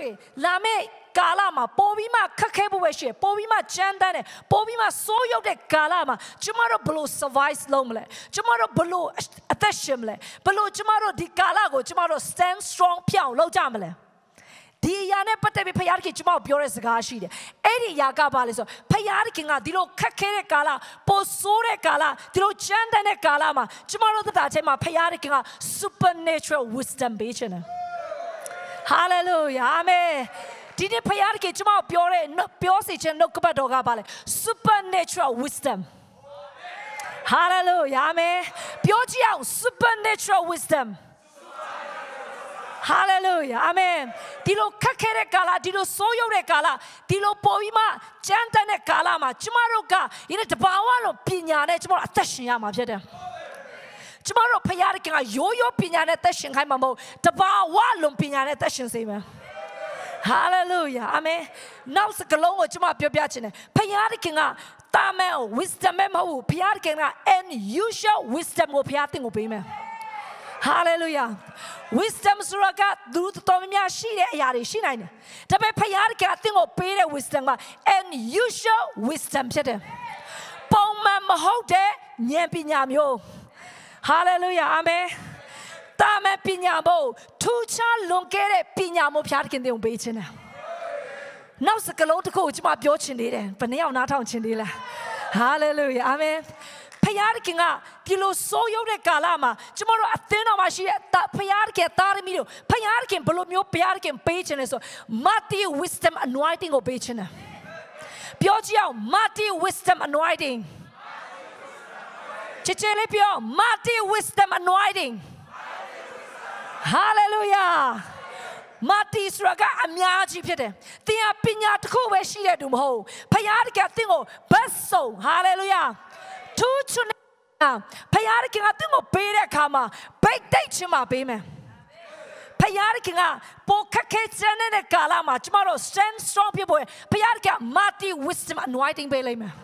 ဆိုရင်လာမယ့်ကာလမှာပေါ်ပြီးမှခက်ခဲဖို့ပဲရှိရပေါ်ပြီးမှကြမ်းတမ်းတယ်ပေါ်ပြီးမှဆိုးရုပ်တဲ့ကာလမှာကျမတို့ဘလို့ survive လုပ်မလဲကျမတို့ဘလို့အသက်ရှင်မလဲဘလို့ကျမတို့ဒီကာလကိုကျမတို့ stand strong ပြောင်းလုပ်ကြမလဲဒီအရာနဲ့ပတ်သက်ပြီးဖယားတခင်ကျွန်မကိုပြောတဲ့စကားရှိတယ်။အဲ့ဒီအရာကဘာလဲဆိုဖယားတခင်ကဒီလိုခက်ခဲတဲ့ကာလပိုဆိုးတဲ့ကာလဒီလိုကြမ်းတမ်းတဲ့ကာလမှာကျွန်မတို့သက်တာချိန်မှာဖယားတခင်က supernatural wisdom ပေးခြင်းတယ်။ဟာလေလုယာအာမင်ဒီနေ့ဖခင်ကကျွန်မပြောတဲ့ပြောစီခြင်းနှုတ်ကပတ်တော်ကပါလေ supernatural wisdom hallelujah အာမင်ပြောကြည့်အောင် supernatural wisdom hallelujah အာမင်ဒီလိုခက်ခဲတဲ့ကာလဒီလိုဆိုးရုပ်တဲ့ကာလဒီလိုပေါ်ပြီးမှကြမ်းတမ်းတဲ့ကာလမှာကျမတို့ကဒီနေ့တဘာဝလုံးပညာနဲ့ကျမတို့အသက်ရှင်ရမှာဖြစ်တယ်ကျမတို့ဖရာခင်ကရိုးရိုးပညာနဲ့သက်ရှင်ခိုင်းမှာမဟုတ်တဘာဝလုံးပညာနဲ့သက်ရှင်စေမယ်ဟာလေလုယာအာမင်နောက်စကလုံးကိုကျွန်မပြောပြချင်တယ်ဖခင်တခင်ကတာမန် wisdom မဟုတ်ဘူးဖခင်တခင်က and you shall wisdom ကိုဖခင်တင်ကိုပေးမယ် hallelujah wisdom ဆိုတာကသူတော်များရှိတဲ့အရာတွေရှိနိုင်တယ်ဒါပေမဲ့ဖခင်တခင်ကတင်ကိုပေးတဲ့ wisdom က and you shall wisdom ဖြစ်တယ်ပုံမှန်မဟုတ်တဲ့ဉာဏ်ပညာမျိုးဟာလေလုယာအာမင်တာမဲပညာဘုံထူချလွန်ကဲတဲ့ပညာမို့ဖျားတခင်တင်ကိုပေးခြင်းတယ်နောက်စကလုံးတစ်ခုကိုကျွန်မပြောချင်သေးတယ်ဘယ်နှယောက်နားထောင်ချင်သေးလဲဟာလေလုယာအာမင်ဖျားတခင်ကဒီလိုစိုးရုပ်တဲ့ကာလမှာကျွန်မတို့အသင်းတော်မှာရှိတဲ့ဖျားတခင်သားသမီးတို့ဖျားတခင်ဘယ်လိုမျိုးဖျားတခင်ပေးခြင်းလဲဆိုမတ်တီ wisdom anointing ကိုပေးခြင်းတယ်ပြောကြည့်အောင်မတ်တီ wisdom anointing ချစ်ချင်းလေးပြော mighty wisdom anointing hallelujah မာတီဆိုတာကအများကြီးဖြစ်တယ်။သင်ကပညာတစ်ခုပဲရှိတဲ့သူမဟုတ်။ဖခင်တကယ်သင်ကိုဘတ်ဆုံးဟာလေလုယာ။ထူးချွန်းဖခင်တကယ်သင်ကိုပေးတဲ့အခါမှာဗိတ်တိတ်ခြင်းမှာပေးမယ်။ဖခင်တကယ်ပိုခက်ခဲတဲ့ကာလမှာကျမတို့ stand strong ဖြစ်ဖို့ဖခင်တကယ်မာတီ wisdom anointing ပေးလိုက်မယ်။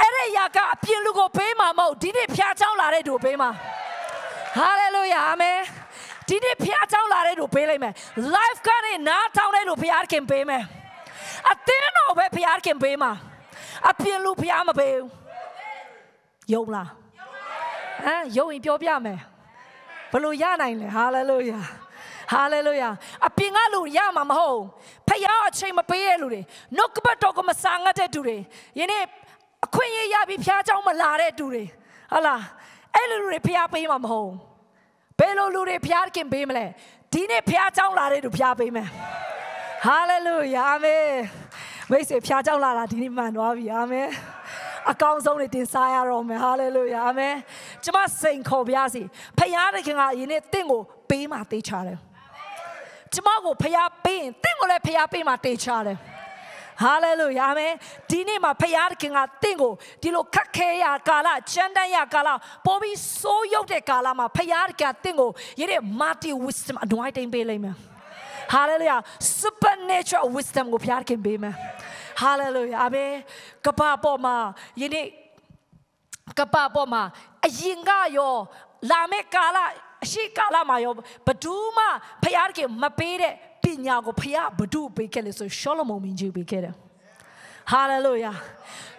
အဲ့ဒီရာကအပြင်လူကို ပေးမှာမဟုတ်ဒီနေ့ဖျားချောင်းလာတဲ့သူပေးမှာဟာလေလုယာအာမင်ဒီနေ့ဖျားချောင်းလာတဲ့သူပေးလိုက်မယ် life ကနေနားထောင်တဲ့လူဖျားခင်ပေးမယ်အသင်းတော်ပဲဖျားခင်ပေးမှာအပြင်လူဖျားမပေးဘူးယုံလားဟမ်ယုံရင်ပြောပြမယ်ဘလို့ရနိုင်လဲဟာလေလုယာဟာလေလုယာအပြင်ကလူရမှာမဟုတ်ဖခင်အချိန်မပေးရလူတွေနှုတ်ကပတ်တော်ကမဆာငတ်တဲ့သူတွေယနေ့ခွင့်ရရပြီးဖျားเจ้าမလာတဲ့သူတွေဟာလားအဲ့လိုလူတွေဖျားပေးမှာမဟုတ်ဘယ်လိုလူတွေဖျားခင်ပေးမလဲဒီနေ့ဖျားเจ้าလာတဲ့သူဖျားပေးမယ်ဟာလေလုယာအာမင်မိတ်ဆွေဖျားเจ้าလာတာဒီနေ့မှန်သွားပြီအာမင်အကောင်းဆုံးတွေတင်စားရတော့မယ်ဟာလေလုယာအာမင်ကျမစိန်ခေါ်ပြစီဖျားတဲ့ခင်ကအရင်နဲ့တင့်ကိုပေးမှတေးချတယ်ကျမကိုဖျားပေးရင်တင့်ကိုလည်းဖျားပေးမှတေးချတယ်ဟာလေလုယာမင်ဒီနေ့မှာဖခင်ကတင့်ကိုဒီလိုခက်ခဲရာကာလချမ်းတမ်းရာကာလပေါ်ပြီးဆိုးရုပ်တဲ့ကာလမှာဖခင်ကတင့်ကိုရတဲ့ multi wisdom anointing ပေးလိမ့်မယ် hallelujah supernatural wisdom ကိုဖခင်ပေးမယ် hallelujah အာမင်ကပပေါ်မှာယနေ့ကပပေါ်မှာအရင်ကရော လာမယ့်ကာလအရှိကာလမှာရောဘဒူးမှဖခင်မပေးတဲ့ညာကိုဖခင်ဘုဒ္ဓပေးခဲ့လေဆိုရှောလမုန်မင်းကြီးပေးခဲ့တယ်ဟာလေလုယာ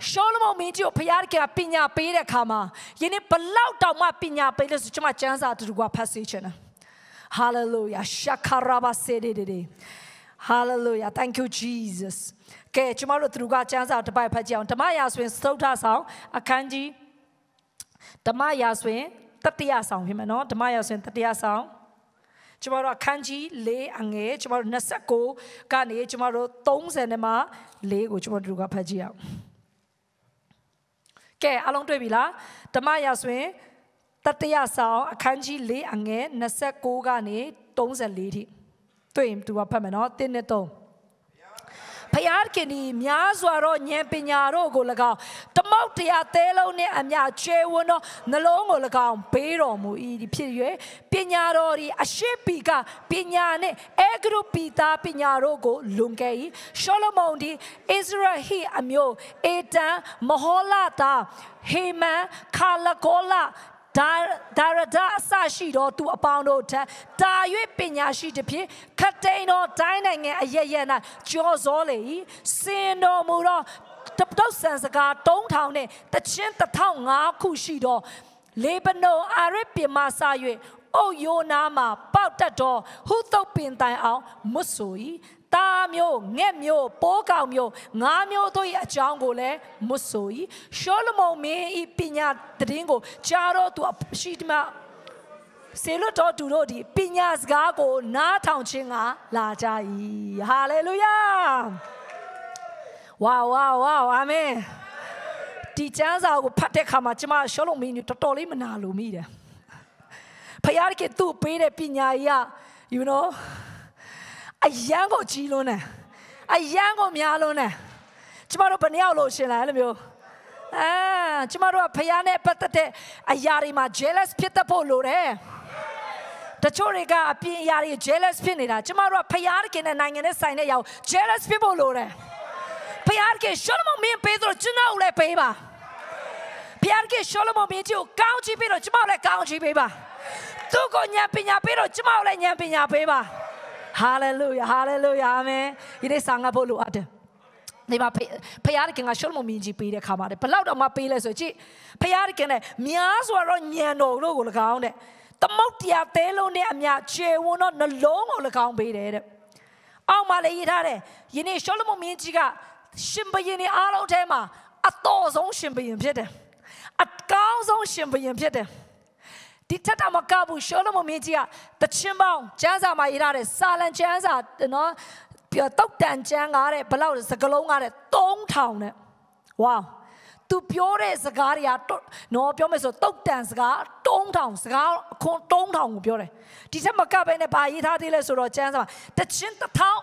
ရှောလမုန်မင်းကြီးကိုဖခင်ကပညာပေးတဲ့အခါမှာယနေ့ဘလောက်တောင်မှပညာပေးလဲဆိုကျွန်မကျမ်းစာတူတူကဖတ်စေချင်တယ်ဟာလေလုယာရှာခရာဘဆေဒီဒီ Hallelujah. Thank you Jesus. ကဲကျွန်တော်တို့သူကကျမ်းစာတစ်ပိုက်ဖတ်ကြအောင်ဓမ္မရာဆိုရင်သုဒ္ဓဆောင်အခန်းကြီးဓမ္မရာဆိုရင်တတိယဆောင်ဖြစ်မယ်နော်ဓမ္မရာဆိုရင်တတိယဆောင်ကျမတို့အခန်းကြီး၄အငယ်ကျမတို့29ကနေကျမတို့30နဲ့မှ၄ကိုကျမတို့ကဖတ်ကြည့်အောင်ကဲအားလုံးတွေ့ပြီလားဓမ္မရာဆိုရင်တတရဆောင်အခန်းကြီး၄အငယ်29ကနေ34ထိတွေ့ရင်သူကဖတ်မယ်နော်1နဲ့3ဖယားခင်ဒီများစွာသောဉာဏ်ပညာတို့ကို၎င်းတမောက်တရားသဲလုံးနဲ့အမြချေဝန်သောနှလုံးကို၎င်းဘေးတော်မူ၏ဒီဖြစ်၍ပညာတော်ဒီအရှိပီကပညာနဲ့အေဂရုပီတာပညာတို့ကိုလွန်ခဲ့၏ရှောလမုန်ဒီအစ္စရာဟိအမျိုးအေတန်မဟောလာတာဟေမန်ခါလကောလာဒါဒါရဒအစရှိတော်သူအပေါင်းတို့ထံတာ၍ပညာရှိသည်ဖြင့်ခတိန်တော်တိုင်းနိုင်ငံအရရ၌ကြောစောလေ၏စင်တော်မူသောတပုတ်ဆန်စကား3000နဲ့တချင်း1005ခုရှိသောလေဗနုန်အာရစ်ပြင်မှစ၍အုတ်ယိုနာမှာ ပေါက်တတ်သောဟုသုတ်ပင်တိုင်အောင်မွတ်ဆို၏သားမျိုးငှက်မျိုးပိုးကောင်မျိုးငါးမျိုးတို့ရဲ့အကြောင်းကိုလည်းမွတ်ဆို၏ရှောလမုန်မင်းဤပညာတည်င်းကိုကြားတော့သူရှိတမစေလွတ်တော်သူတို့ဒီပညာစကားကို နားထောင်ခြင်းကလာကြ၏ဟာလေလုယာဝါဝါဝါအာမင်ဒီကျမ်းစာကိုဖတ်တဲ့အခါမှာကျွန်မရှောလုံးမင်းတို့တော်တော်လေးမနာလိုမိတယ်ဖယားကသူ့ပေးတဲ့ပညာကြီးက you know အယံကို ကြီးလွန်းတယ်အယံကိုများလွန်းတယ်ကျမတို့ဘယ်နှစ်ယောက်လို့ရှင်လဲအဲ့လိုမျိုးအာကျမတို့ကဖယားနဲ့ပတ်သက်တဲ့အရာတွေမှာ jealous ဖြစ်တတ်ဖို့လိုတယ်တချို့တွေကအပြင်အရာတွေ jealous ဖြစ်နေတာကျမတို့ကဖယားခင်တဲ့နိုင်ငံနဲ့ဆိုင်တဲ့အရာကို jealous ဖြစ်ဖို့လိုတယ်ဖယားခင်ရှောလမုန်မင်းပေးတော့ကျွန်တော်လည်းပေးပါဖယားခင်ရှောလမုန်မင်းကြီးကိုကောင်းချီးပေးတော့ကျမလည်းကောင်းချီးပေးပါသူ့ကိုဉာဏ်ပညာပေးတော့ကျမလည်းဉာဏ်ပညာပေးပါဟာလေလုယာဟာလေလုယာအာမင်ဒီနေ့ဆောင်ရဖို့လိုအပ်တယ်ဒီမှာဖယားခင်ကရှုံးမမြင်ကြီးပေးတဲ့ခါမှာဘလောက်တော့မပေးလဲဆိုကြည့်ဖယားခင်နဲ့များဆိုတော့ညံတော်တို့ကို၎င်းတဲ့သမုတ်တရားသဲလုံးနဲ့အမြခြေဝန်းတော့နှလုံးကို၎င်းပေးတယ်တဲ့အောက်မှာလည်းရေးထားတယ်ယနေ့ရှုံးမမြင်ကြီးက ရှင်ဘရင်ရဲ့အားလုံးထဲမှာအတော်ဆုံးရှင်ဘရင်ဖြစ်တယ်အကောင်းဆုံးရှင်ဘရင်ဖြစ်တယ်ဒီထက်တော့မကဘူးရှောလမုန်မင်းကြီးကတချင်းပေါင်းကျမ်းစာမှာရေးထားတဲ့စာလံကျမ်းစာနော်ပြောတောက်တန်ကျမ်းကားတဲ့ဘလောက်စကလုံးကားတဲ့3000နဲ့ဝေါသူပြောတဲ့စကားတွေကနော်ပြောမယ်ဆိုတုတ်တန်စကား3000စကားအခွန်3000ကိုပြောတယ်ဒီထက်မကပဲနဲ့ဘာရေးထားသေးလဲဆိုတော့ကျမ်းစာမှာတချင်း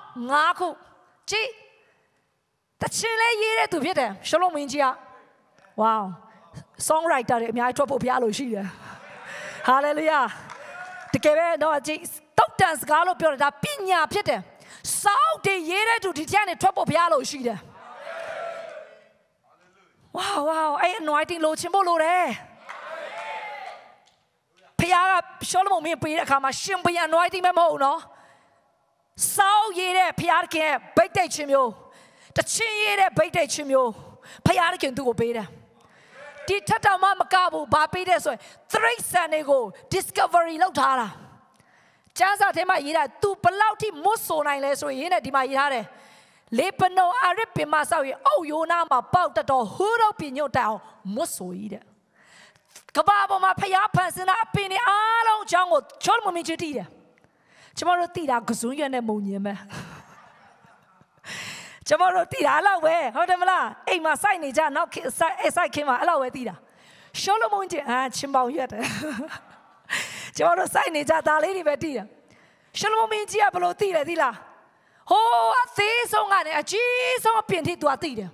1005ခုကြည့်တချင်းလေးရေးတဲ့သူဖြစ်တယ်ရှလုံးမင်းကြီးကဝေါ songwriter တွေအများကြီးထွက်ဖို့ဘုရားလိုရှိတယ်ဟာလေလုယာတကယ်ပဲတော့အကြီးတုတ်တန်စကားလို့ပြောတယ်ဒါပညာဖြစ်တယ်စောက်တွေရေးတဲ့သူဒီကြက်နဲ့ထွက်ဖို့ဘုရားလို့ရှိတယ်ဝါဝါအဲ့ anointing လိုချင်ဖို့လိုတယ်ဖခင်ကရှောလမုန်မင်းပေးတဲ့အခါမှာရှင်ဘုရား anointing မဟုတ်နော်စောက်ရေးတဲ့ဖခင်ကဗိတ်တိတ်ခြင်းမျိုးတချင်းရေးတဲ့ဗိတ်တိတ်ခြင်းမျိုးဖခင်ကသူ့ကိုပေးတယ်ဒီထက်တောင်မှမကဘူးဘာပေးတဲ့ဆိုရင်သရိတ်ဆန်တွေကို discovery လောက်ထားတာကျမ်းစာထဲမှာရေးတာ तू ဘလောက်ထိမွတ်ဆိုနိုင်လဲဆိုရင်နဲ့ဒီမှာရေးထားတယ်လေပနောအရစ်ပင်မဆောက်ရင်အုတ်ယိုနာမှာပေါက်တတော်ဟူးတော့ပြညွတ်တောင်မွတ်ဆိုကြီးတဲ့ကဘာပေါ်မှာဖျားဖန်ဆင်းတာအပင်တွေအားလုံးအကြောင်းကိုချောမမင်းချတီးတယ်ကျမတို့တည်တာကစွန်းရွက်နဲ့မုံညင်ပဲကျွန်တော်တို့တည်တာအဲ့လောက်ပဲဟုတ်တယ်မလားအိမ်မှာစိုက်နေကြနောက်စိုက်စိုက်ခင်းမှာအဲ့လောက်ပဲတည်တာရှောလမုန်ကျင်အာချင်းပေါင်ရွက်တယ်ကျွန်တော်တို့စိုက်နေကြဒါလေးတွေပဲတည်တာရှောလမုန်မင်းကြီးကဘယ်လိုတည်လဲသိလားဟိုးအသေးဆုံးကနေအကြီးဆုံးအပြင်ထိသူကတည်တယ်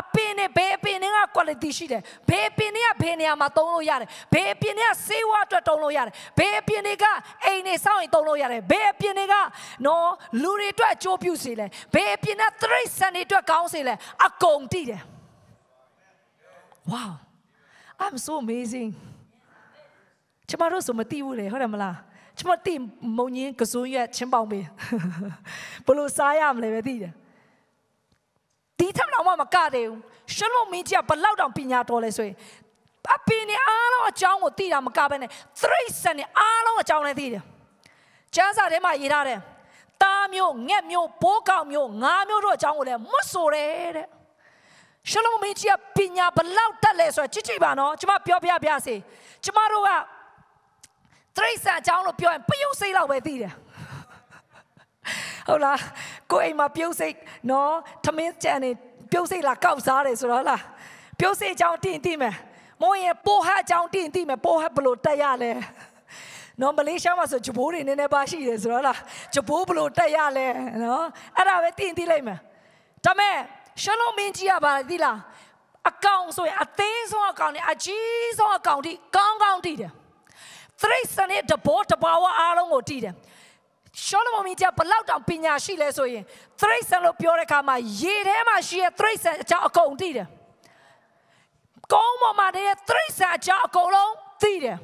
အပင်နဲ့ဘယ်အပင်တွေက quality ရှိတယ်ဘယ်အပင်တွေကဘယ်နေရာမှာသုံးလို့ရတယ်ဘယ်အပင်တွေကဆေးဝါးအတွက်သုံးလို့ရတယ်ဘယ်အပင်တွေကအိမ်နေဆောင်ရင်သုံးလို့ရတယ်ဘယ်အပင်တွေကနော်လူတွေအတွက်အကျိုးပြုစေလဲဘယ်အပင်ကသရိတ်ဆန်တွေအတွက်ကောင်းစေလဲအကုန်တည်တယ် wow i'm so amazing ကျမတို့ဆိုမသိဘူးလေဟုတ်တယ်မလားကျမတိမုံကြီးကစုံရက် ချင်းပေါင်းပေးဘလို့စားရမလဲပဲသိတယ်ဒီထက်တော့မှမကသေးဘူးရှလုံးမင်းကြီးကဘလောက်တောင်ပညာတော်လဲဆိုရင်အပင်နဲ့အားလုံးအကြောင်းကိုသိတာမကဘဲနဲ့သရိစံနဲ့အားလုံးအကြောင်းလည်းသိတယ်ကျမ်းစာထဲမှာရေးထားတယ်သားမျိုးငှက်မျိုးပိုးကောင်မျိုးငါမျိုးတို့အကြောင်းကိုလည်းမွတ်ဆိုတယ်တဲ့ရှလုံးမင်းကြီးကပညာဘလောက်တတ်လဲဆိုတော့ကြည့်ကြည့်ပါနော်ကျမပြောပြပြစေကျမတို့ကသရိစံအကြောင်းလို့ပြောရင်ပယုတ်စိတ်လောက်ပဲသိတယ်ဟုတ်လားကိုအိမ်မှာပြုတ်စိတ်နော်သမင်းကြံနေပြုတ်စိတ်လာကောက်စားတယ်ဆိုတော့ဟုတ်လားပြုတ်စိတ်အကြောင်းတင်တင်မယ်မုံရင်ပိုဟအကြောင်းတင်တင်မယ်ပိုဟဘလို့တက်ရလဲနော်မလေးရှားမှာဆိုဂျပိုးတွေနည်းနည်းပါရှိတယ်ဆိုတော့လားဂျပိုးဘလို့တက်ရလဲနော်အဲ့ဒါပဲတင်တင်လိုက်မယ်ဒါမဲ့ရှလုံးမင်းကြီးကပါသီလားအကောင်ဆိုရင်အသေးဆုံးအကောင်နဲ့အကြီးဆုံးအကောင်တိကောင်းကောင်းတိတယ်သရိတ်စနစ်တဘောတဘာဝအားလုံးကိုတိတယ်ရှောလမုန်မိကျဘလောက်တောင်ပညာရှိလဲဆိုရင်သရိတ်ဆန်လို့ပြောတဲ့အခါမှာရေထဲမှာရှိတဲ့သရိတ်ဆန်အကြောင်းအကုန်သိတယ်ကုန်းပေါ်မှာတည်းသရိတ်ဆန်အကြောင်းအကုန်လုံးသိတယ်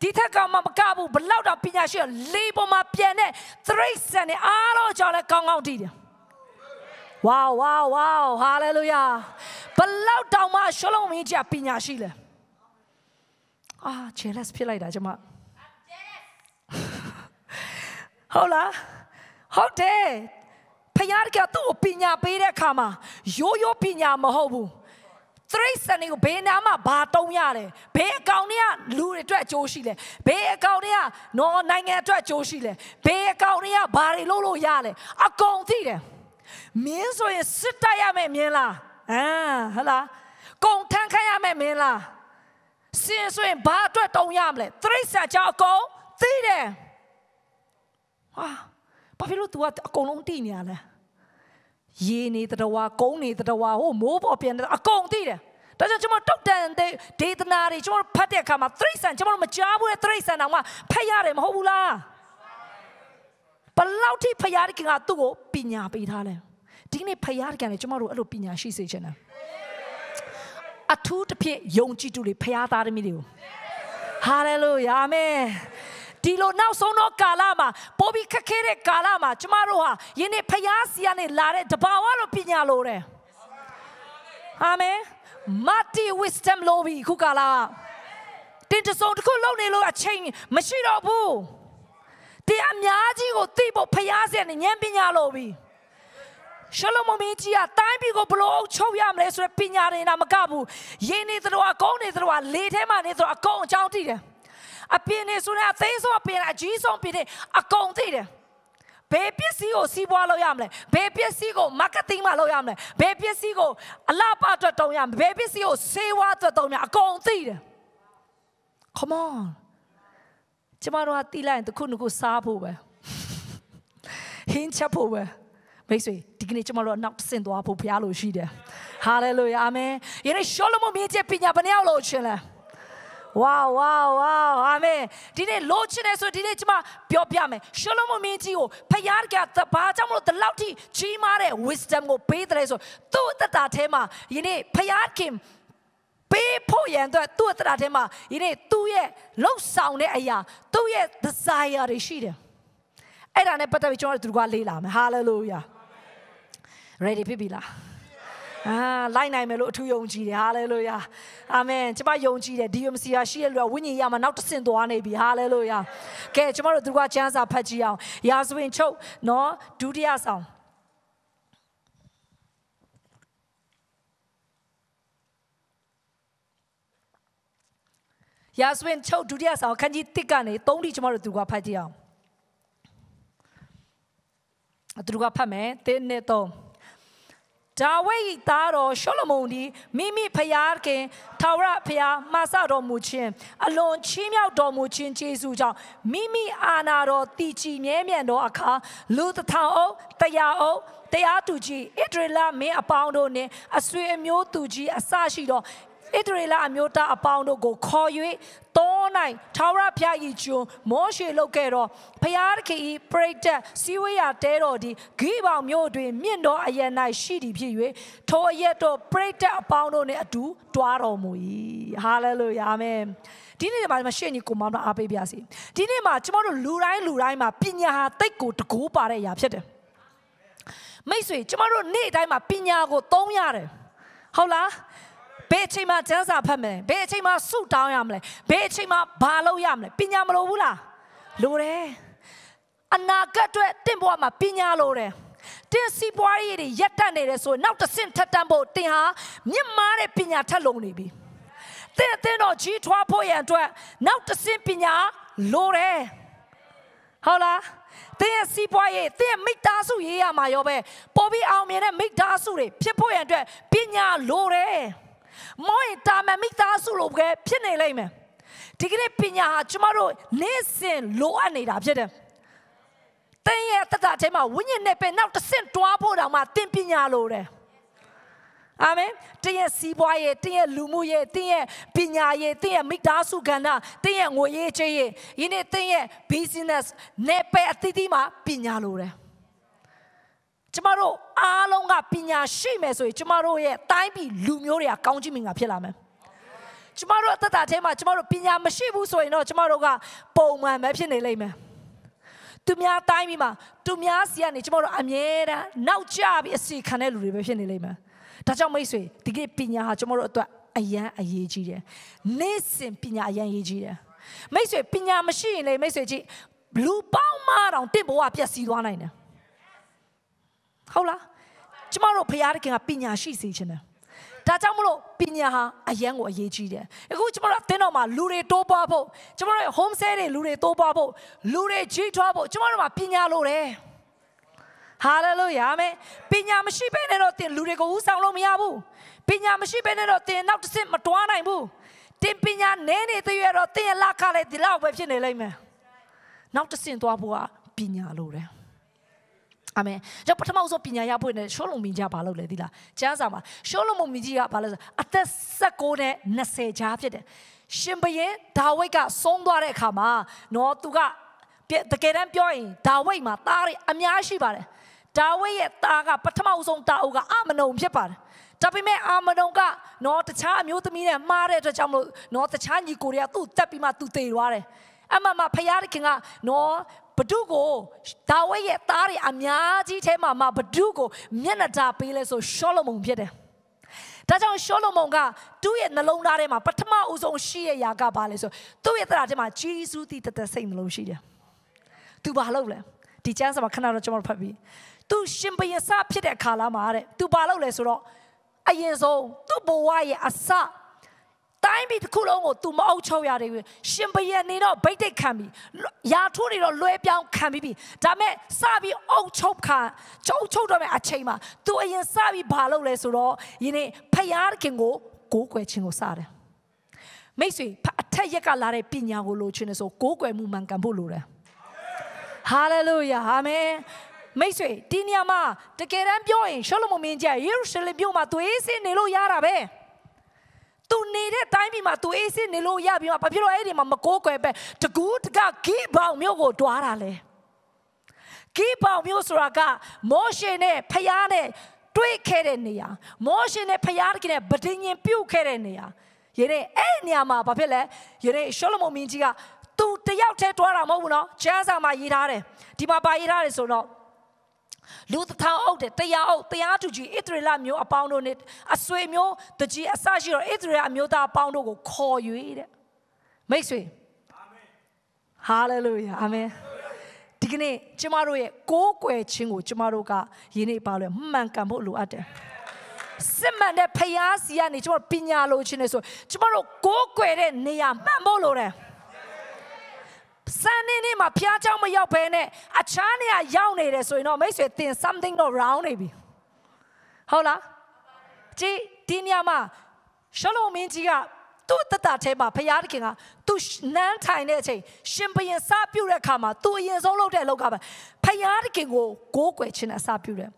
ဒီထက်ကမှမကဘူးဘလောက်တော့ပညာရှိလေးပေါ်မှာပြန်တဲ့သရိတ်ဆန်နဲ့အားလုံးကြောင့်လည်းကောင်းကောင်းတည်တယ်။ Wow wow wow hallelujah ဘလောက်တောင်မှရှလုံးမင်းကြီးပညာရှိလဲ။အာ jealous ဖြစ်လိုက်တာကျွန်မ။ဟုတ်လားဟုတ်တယ်ဖယားကသူ့ကိုပညာပေးတဲ့အခါမှာရိုးရိုးပညာမဟုတ်ဘူးသရိစန်တွေကိုဘယ်နာမှဘာတုံးရတယ်ဘယ်အကောင်တွေကလူတွေအတွက်အကျိုးရှိလဲဘယ်အကောင်တွေကနော်နိုင်ငံအတွက်အကျိုးရှိလဲဘယ်အကောင်တွေကဘာတွေလုပ်လို့ရလဲအကုန်သိတယ်မင်းဆိုရင်စစ်တိုက်ရမယ်မင်းလားဟမ်ဟလားကုံထမ်းခိုင်းရမယ်မင်းလားစင်ဆိုရင်ဘာအတွက်တုံးရမလဲသရိစန်ကြောင့်အကုန်သိတယ်ဟာဘာဖြစ်လို့ तू ကအကုန်လုံးတိနေရလဲရေနေတတော်ဝါကုန်းနေတတော်ဝါဟိုမိုးပေါ်ပြန်တဲ့အကုန်တိတယ်ဒါကြောင့်ကျွန်မတုတ်တန်တဲ့ဒေသနာတွေကျွန်မဖတ်တဲ့အခါမှာသရိစံကျွန်မတို့မကြားဘူးတဲ့သရိစံတောင်မှဖတ်ရတယ်မဟုတ်ဘူးလားဘလောက်ထိဖယားတခင်ကသူ့ကိုပညာပေးထားလဲဒီနေ့ဖယားတခင်လည်းကျွန်မတို့အဲ့လိုပညာရှိစေချင်တယ်အထူးတစ်ဖြစ်ယုံကြည်သူတွေဖယားသားသမီးတွေကိုဟာလေလုယာအာမင်ဒီလိုနောက်ဆုံးသောကာလမှာပိုပြီးခက်ခဲတဲ့ကာလမှာကျမတို့ဟာယနေ့ဖျားစီကနေလာတဲ့တဘာဝလိုပညာလိုတယ်အာမင်မတ်တီ wisdom လိုပြီးခုကာလတင်တဆုံတစ်ခုလုံနေလို့အချိန်မရှိတော့ဘူးတရားအများကြီးကိုသိဖို့ဖျားစီကနေဉာဏ်ပညာလိုပြီးရှလုံးမမင်းကြီးကတိုင်းပြည်ကိုဘလို့ချုပ်ရမလဲဆိုရပညာတွေနာမကဘူးရင်းနေသတော်ကောင်းနေသတော်လေးထဲမှာနေသတော်အကုန်အကြောင်းတည်တယ်အပြင်နေဆိုရင်အသေးဆုံးအပြင်အကြီးဆုံးပြင်အကုန်သိတယ်ဘယ်ပစ္စည်းကိုစီးပွားလုပ်ရမလဲဘယ်ပစ္စည်းကို marketing မှာလုပ်ရမလဲဘယ်ပစ္စည်းကိုအလှပအတွက်တုံးရမလဲဘယ်ပစ္စည်းကိုစေဝါအတွက်တုံးရအကုန်သိတယ် Come on ကျမတို့ကတီးလိုက်တခုနှစ်ခုစားဖို့ပဲဟင်းချက်ဖို့ပဲမိတ်ဆွေဒီကနေ့ကျမတို့နောက်ဆင့်သွားဖို့ဘုရားလိုရှိတယ် Hallelujah Amen ယနေ့ရှောလမုန်မြေကျပညာဘယ်နှယောက်လို့ရှင်လဲဝါဝါဝါအာမင်ဒီနေ့လိုချင်တယ်ဆိုဒီနေ့ကျွန်မပြောပြမယ်ရှလမုန်မင်းကြီးကိုဖယားကတဘာကြောင့်မလို့ဒီလောက်ထိကြီးမားတဲ့ wisdom ကိုပေးတယ်ဆိုသူ့တတထဲမှာယနေ့ဖယားခင်ပေးဖို့ရန်အတွက်သူ့တတထဲမှာယနေ့သူ့ရဲ့လှုပ်ဆောင်တဲ့အရာသူ့ရဲ့ desire တွေရှိတယ်အဲ့ဒါနဲ့ပတ်သက်ပြီးကျွန်တော်တို့ကလေးလာမယ် hallelujah ready ဖြစ်ပြီလားအာလိုက်နိုင်မယ်လို့အထူးယုံကြည်တယ်ဟာလေလုယာအာမင်ကျမယုံကြည်တယ်ဒီယုံစီယာရှိတဲ့လူကဝိညာဉ်ရမှာနောက်တစ်ဆင့်သွားနေပြီဟာလေလုယာကဲကျမတို့သူကချမ်းစာဖတ်ကြည့်အောင်ရာဇဝင်ချုပ်နော်ဒုတိယဆောင်ယာစဝင်ချုပ်ဒုတိယဆောင်ခန်းကြီးတစ်ကနေ၃တိကျမတို့သူကဖတ်ကြည့်အောင်သူကဖတ်မယ်တင်းနဲ့၃ဒါဝိဒ်သားတော်ရှောလမုန်သည်မိမိဖျားခင်ထာဝရဖျားမှာစတော်မူခြင်းအလွန်ချီးမြှောက်တော်မူခြင်းကျေးဇူးကြောင့်မိမိအာနာတော်တည်ကြည်မြဲမြံတော်အခါလူတစ်ထောင်အုပ်တရာအုပ်တရားသူကြီးဣဒရလမင်းအပေါင်းတို့နှင့်အဆွေအမျိုးသူကြီးအစရှိသောဣသရေလအမျိုးသားအပေါင်းတို့ကိုခေါ်၍တော၌ထာဝရဘုရား၏ကျွန်မောရှေလုပ်ခဲ့တော့ဘုရားသခင်၏ပရိသတ်စီဝေယတဲတော်သည်ဂိဘောင်မြို့တွင်မြင့်တော်အရ၌ရှိသည်ဖြစ်၍ထိုအရတော်ပရိသတ်အပေါင်းတို့နှင့်အတူတွားတော်မူ၏ဟာလေလုယာအာမင်ဒီနေ့မှာရှေ့ညီကိုမောင်တို့အားပေးပါစေဒီနေ့မှာကျွန်တော်တို့လူတိုင်းလူတိုင်းမှာပညာဟာတိတ်ကိုတကူပါတဲ့အရာဖြစ်တယ်မိတ်ဆွေကျွန်တော်တို့နေ့တိုင်းမှာပညာကိုသုံးရတယ်ဟုတ်လားဘယ်အချိန်မှကျမ်းစာဖတ်မလဲဘယ်အချိန်မှဆုတောင်းရမလဲဘယ်အချိန်မှဘာလုပ်ရမလဲပညာမလိုဘူးလားလိုတယ်အနာဂတ်အတွက်တင့်ဘဝမှာပညာလိုတယ်တင်းစီပွားရည်တွေရက်တက်နေတယ်ဆိုရင်နောက်တစ်ဆင့်ထပ်တန်းဖို့တင်ဟာမြင့်မားတဲ့ပညာထက်လုံနေပြီ။တင်းတင်းတော့ကြီးထွားဖို့ရန်အတွက်နောက်တစ်ဆင့်ပညာလိုတယ်။ဟုတ်လား။တင်းရဲ့စီပွားရည်တင်းရဲ့မိသားစုရေးရမှာရောပဲပေါ်ပြီးအောင်မြင်တဲ့မိသားစုတွေဖြစ်ဖို့ရန်အတွက်ပညာလိုတယ်။မောရင်တာမန်မိသားစုလိုပဲဖြစ်နေလိမ့်မယ်ဒီကနေ့ပညာဟာကျမတို့နေ့စဉ်လိုအပ်နေတာဖြစ်တယ်တင်းရဲ့တသက်ထဲမှာဝိညာဉ်နဲ့ပဲနောက်တစ်ဆင့်တွားဖို့တောင်မှတင်းပညာလိုတယ်အာမင်တင်းရဲ့စီးပွားရေးတင်းရဲ့လူမှုရေးတင်းရဲ့ပညာရေးတင်းရဲ့မိသားစုကဏ္ဍတင်းရဲ့ငွေရေးချေးရေးယင်းနဲ့တင်းရဲ့ business နဲ့ပဲအသီးသီးမှာပညာလိုတယ်ကျမတို့အားလုံးကပညာရှိမယ်ဆိုရင်ကျမတို့ရဲ့တိုင်းပြည်လူမျိုးတွေကကောင်းချီးမင်္ဂလာဖြစ်လာမယ်ကျမတို့အသက်တာထဲမှာကျမတို့ပညာမရှိဘူးဆိုရင်တော့ကျမတို့ကပုံမှန်ပဲဖြစ်နေလိမ့်မယ်သူများတိုင်းပြည်မှာသူများစီကနေကျမတို့အမြဲတမ်းနောက်ကျပြီးအစီခံတဲ့လူတွေပဲဖြစ်နေလိမ့်မယ်ဒါကြောင့်မိတ်ဆွေဒီကိပညာဟာကျမတို့အတွက်အရန်အရေးကြီးတယ်နေ့စဉ်ပညာအရန်အရေးကြီးတယ်မိတ်ဆွေပညာမရှိရင်လေမိတ်ဆွေကြည့်လူပေါင်းမတောင်တင့်ဘဝပျက်စီးသွားနိုင်တယ်ဟုတ်လားကျမတို့ဖရာသခင်ကပညာရှိစေခြင်းတယ်ဒါကြောင့်မလို့ပညာဟာအရန်ကိုအရေးကြီးတယ်အခုကျမတို့အသင်းတော်မှာလူတွေတိုးပွားဖို့ကျမတို့ရဲ့ home sale တွေလူတွေတိုးပွားဖို့လူတွေကြီးထွားဖို့ကျမတို့မှာပညာလိုတယ်ဟာလေလုယာမေပညာမရှိဘဲနဲ့တော့တင်လူတွေကိုဦးဆောင်လို့မရဘူးပညာမရှိဘဲနဲ့တော့တင်နောက်တစ်ဆင့်မတွားနိုင်ဘူးတင်ပညာနည်းနေသေးရတော့တင်ရလခလည်းဒီလောက်ပဲဖြစ်နေလိမ့်မယ်နောက်တစ်ဆင့်သွားဖို့ကပညာလိုအာမင်ကြောင့်ပထမဆုံးပညာရဖို့နဲ့ရှောလုံမင်းကြီးကဘာလုပ်လဲဒီလားကျမ်းစာမှာရှောလုံမင်းကြီးကဘာလုပ်လဲအသက်16နဲ့20ကြားဖြစ်တယ်ရှင်ဘုရင်ဒါဝိတ်ကဆုံးသွားတဲ့အခါမှာနော်သူကတကယ်တမ်းပြောရင်ဒါဝိတ်မှာသားတွေအများရှိပါတယ်ဒါဝိတ်ရဲ့သားကပထမဆုံးတာအုပ်ကအမနုံဖြစ်ပါတယ်ဒါပေမဲ့အာမနုံကနော်တခြားအမျိုးသမီးနဲ့မှားတဲ့အတွက်ကြောင့်မလို့နော်တခြားညီကိုတွေကသူ့တက်ပြီးမှသူ့တေသွားတယ်အမမဖယားတခင်ကနော်ဘဒုကိုဒါဝိရဲ့သားတွေအများကြီးထဲမှာမှဘဒုကိုမျက်နှာတာပေးလဲဆိုရှောလမုန်ဖြစ်တယ်။ဒါကြောင့်ရှောလမုန်ကသူ့ရဲ့နှလုံးသားထဲမှာပထမဦးဆုံးရှိရရာကပါလဲဆိုသူ့ရဲ့သားထဲမှာဂျေဇုတိတသက်စိတ်နှလုံးရှိတယ်။သူဘာလုပ်လဲ။ဒီကျမ်းစာမှာခဏတော့ကျွန်တော်ဖတ်ပြီး။ तू ရှင်ဘယင်စဖြစ်တဲ့အခါလာမှာတဲ့။ तू ဘာလုပ်လဲဆိုတော့အရင်ဆုံးသူ့ဘဝရဲ့အစတိုင်းပြည်တစ်ခုလုံးကို तू မအုပ်ချုပ်ရတယ်ရှင်ဘယံနေတော့ဗိတ်တိတ်ခံပြီယာထိုးနေတော့လွဲပြောင်းခံပြီးပြီဒါမဲ့စပြီးအုပ်ချုပ်ခံကျုပ်ချုပ်တော့မဲ့အချိန်မှာ तू အရင်စပြီးဘာလုပ်လဲဆိုတော့ယနေ့ဖယားခင်ကိုကိုးကွယ်ခြင်းကိုစတယ်မိတ်ဆွေအထက်ရက်ကလာတဲ့ပညာကိုလိုချင်တယ်ဆိုကိုးကွယ်မှုမှန်ကန်ဖို့လိုတယ်ဟာလေလုယာအာမင်မိတ်ဆွေဒီနေရာမှာတကယ်တမ်းပြောရင်ရှောလမုန်မင်းကြီးယေရုရှလင်မြို့မှာသွေးစင်းနေလို့ရတာပဲ။သူနေတဲ့တိုင်းပြည်မှာသူအေးစစ်နေလို့ရပြီးမှဘာဖြစ်လို့အဲ့ဒီမှာမကိုးကွယ်ပဲတကူးတကဂိဘောင်မြို့ကိုတွားတာလေဂိဘောင်မြို့ဆိုတာကမောရှေနဲ့ဖယားနဲ့တွေ့ခဲ့တဲ့နေရာမောရှေနဲ့ဖယားတကနဲ့ဗဒင်းရင် ပြုတ်ခဲ့တဲ့နေရာယနေ့အဲ့နေရာမှာဘာဖြစ်လဲယနေ့ရှောလမုန်မင်းကြီးကသူတယောက်တည်းတွားတာမဟုတ်ဘူးနော်ကျမ်းစာမှာရေးထားတယ်ဒီမှာပါရေးထားတယ်ဆိုတော့လူတစ်ထောင်အုပ်တယ်တရားအုပ်တရားသူကြီးဣသရေလမျိုးအပေါင်းတို့နဲ့အဆွေမျိုးတကြီးအစရှိတော့ဣသရေလမျိုးသားအပေါင်းတို့ကိုခေါ်၍တဲ့မိတ်ဆွေအာမင်ဟာလေလုယာအာမင်ဒီကနေ့ကျမတို့ရဲ့ကိုးကွယ်ခြင်းကိုကျမတို့ကယနေ့ပါလဲမှန်ကန်ဖို့လိုအပ်တယ်စစ်မှန်တဲ့ဖျားစီကနေကျမတို့ပညာလိုခြင်းနဲ့ဆိုကျမတို့ကိုးကွယ်တဲ့နေရာမှန်ဖို့လိုတယ်စံနေနေမှာဖျားเจ้าမရောက်ဘဲနဲ့အခြားနေရာရောက်နေတယ်ဆိုရင်တော့မိတ်ဆွေတင် something တော့ round နေပြီဟုတ်လားကြည်ဒီနေရာမှာရှလုံမင်းကြီးကသူ့တတထဲမှာဖျားတခင်ကသူနန်းထိုင်တဲ့အချိန်ရှင်ဘရင်စပြုတ်တဲ့အခါမှာသူအရင်ဆုံးလုပ်တဲ့လောက်ကပဲဖျားတခင်ကိုကိုးကွယ်ခြင်းနဲ့စပြုတ်တယ်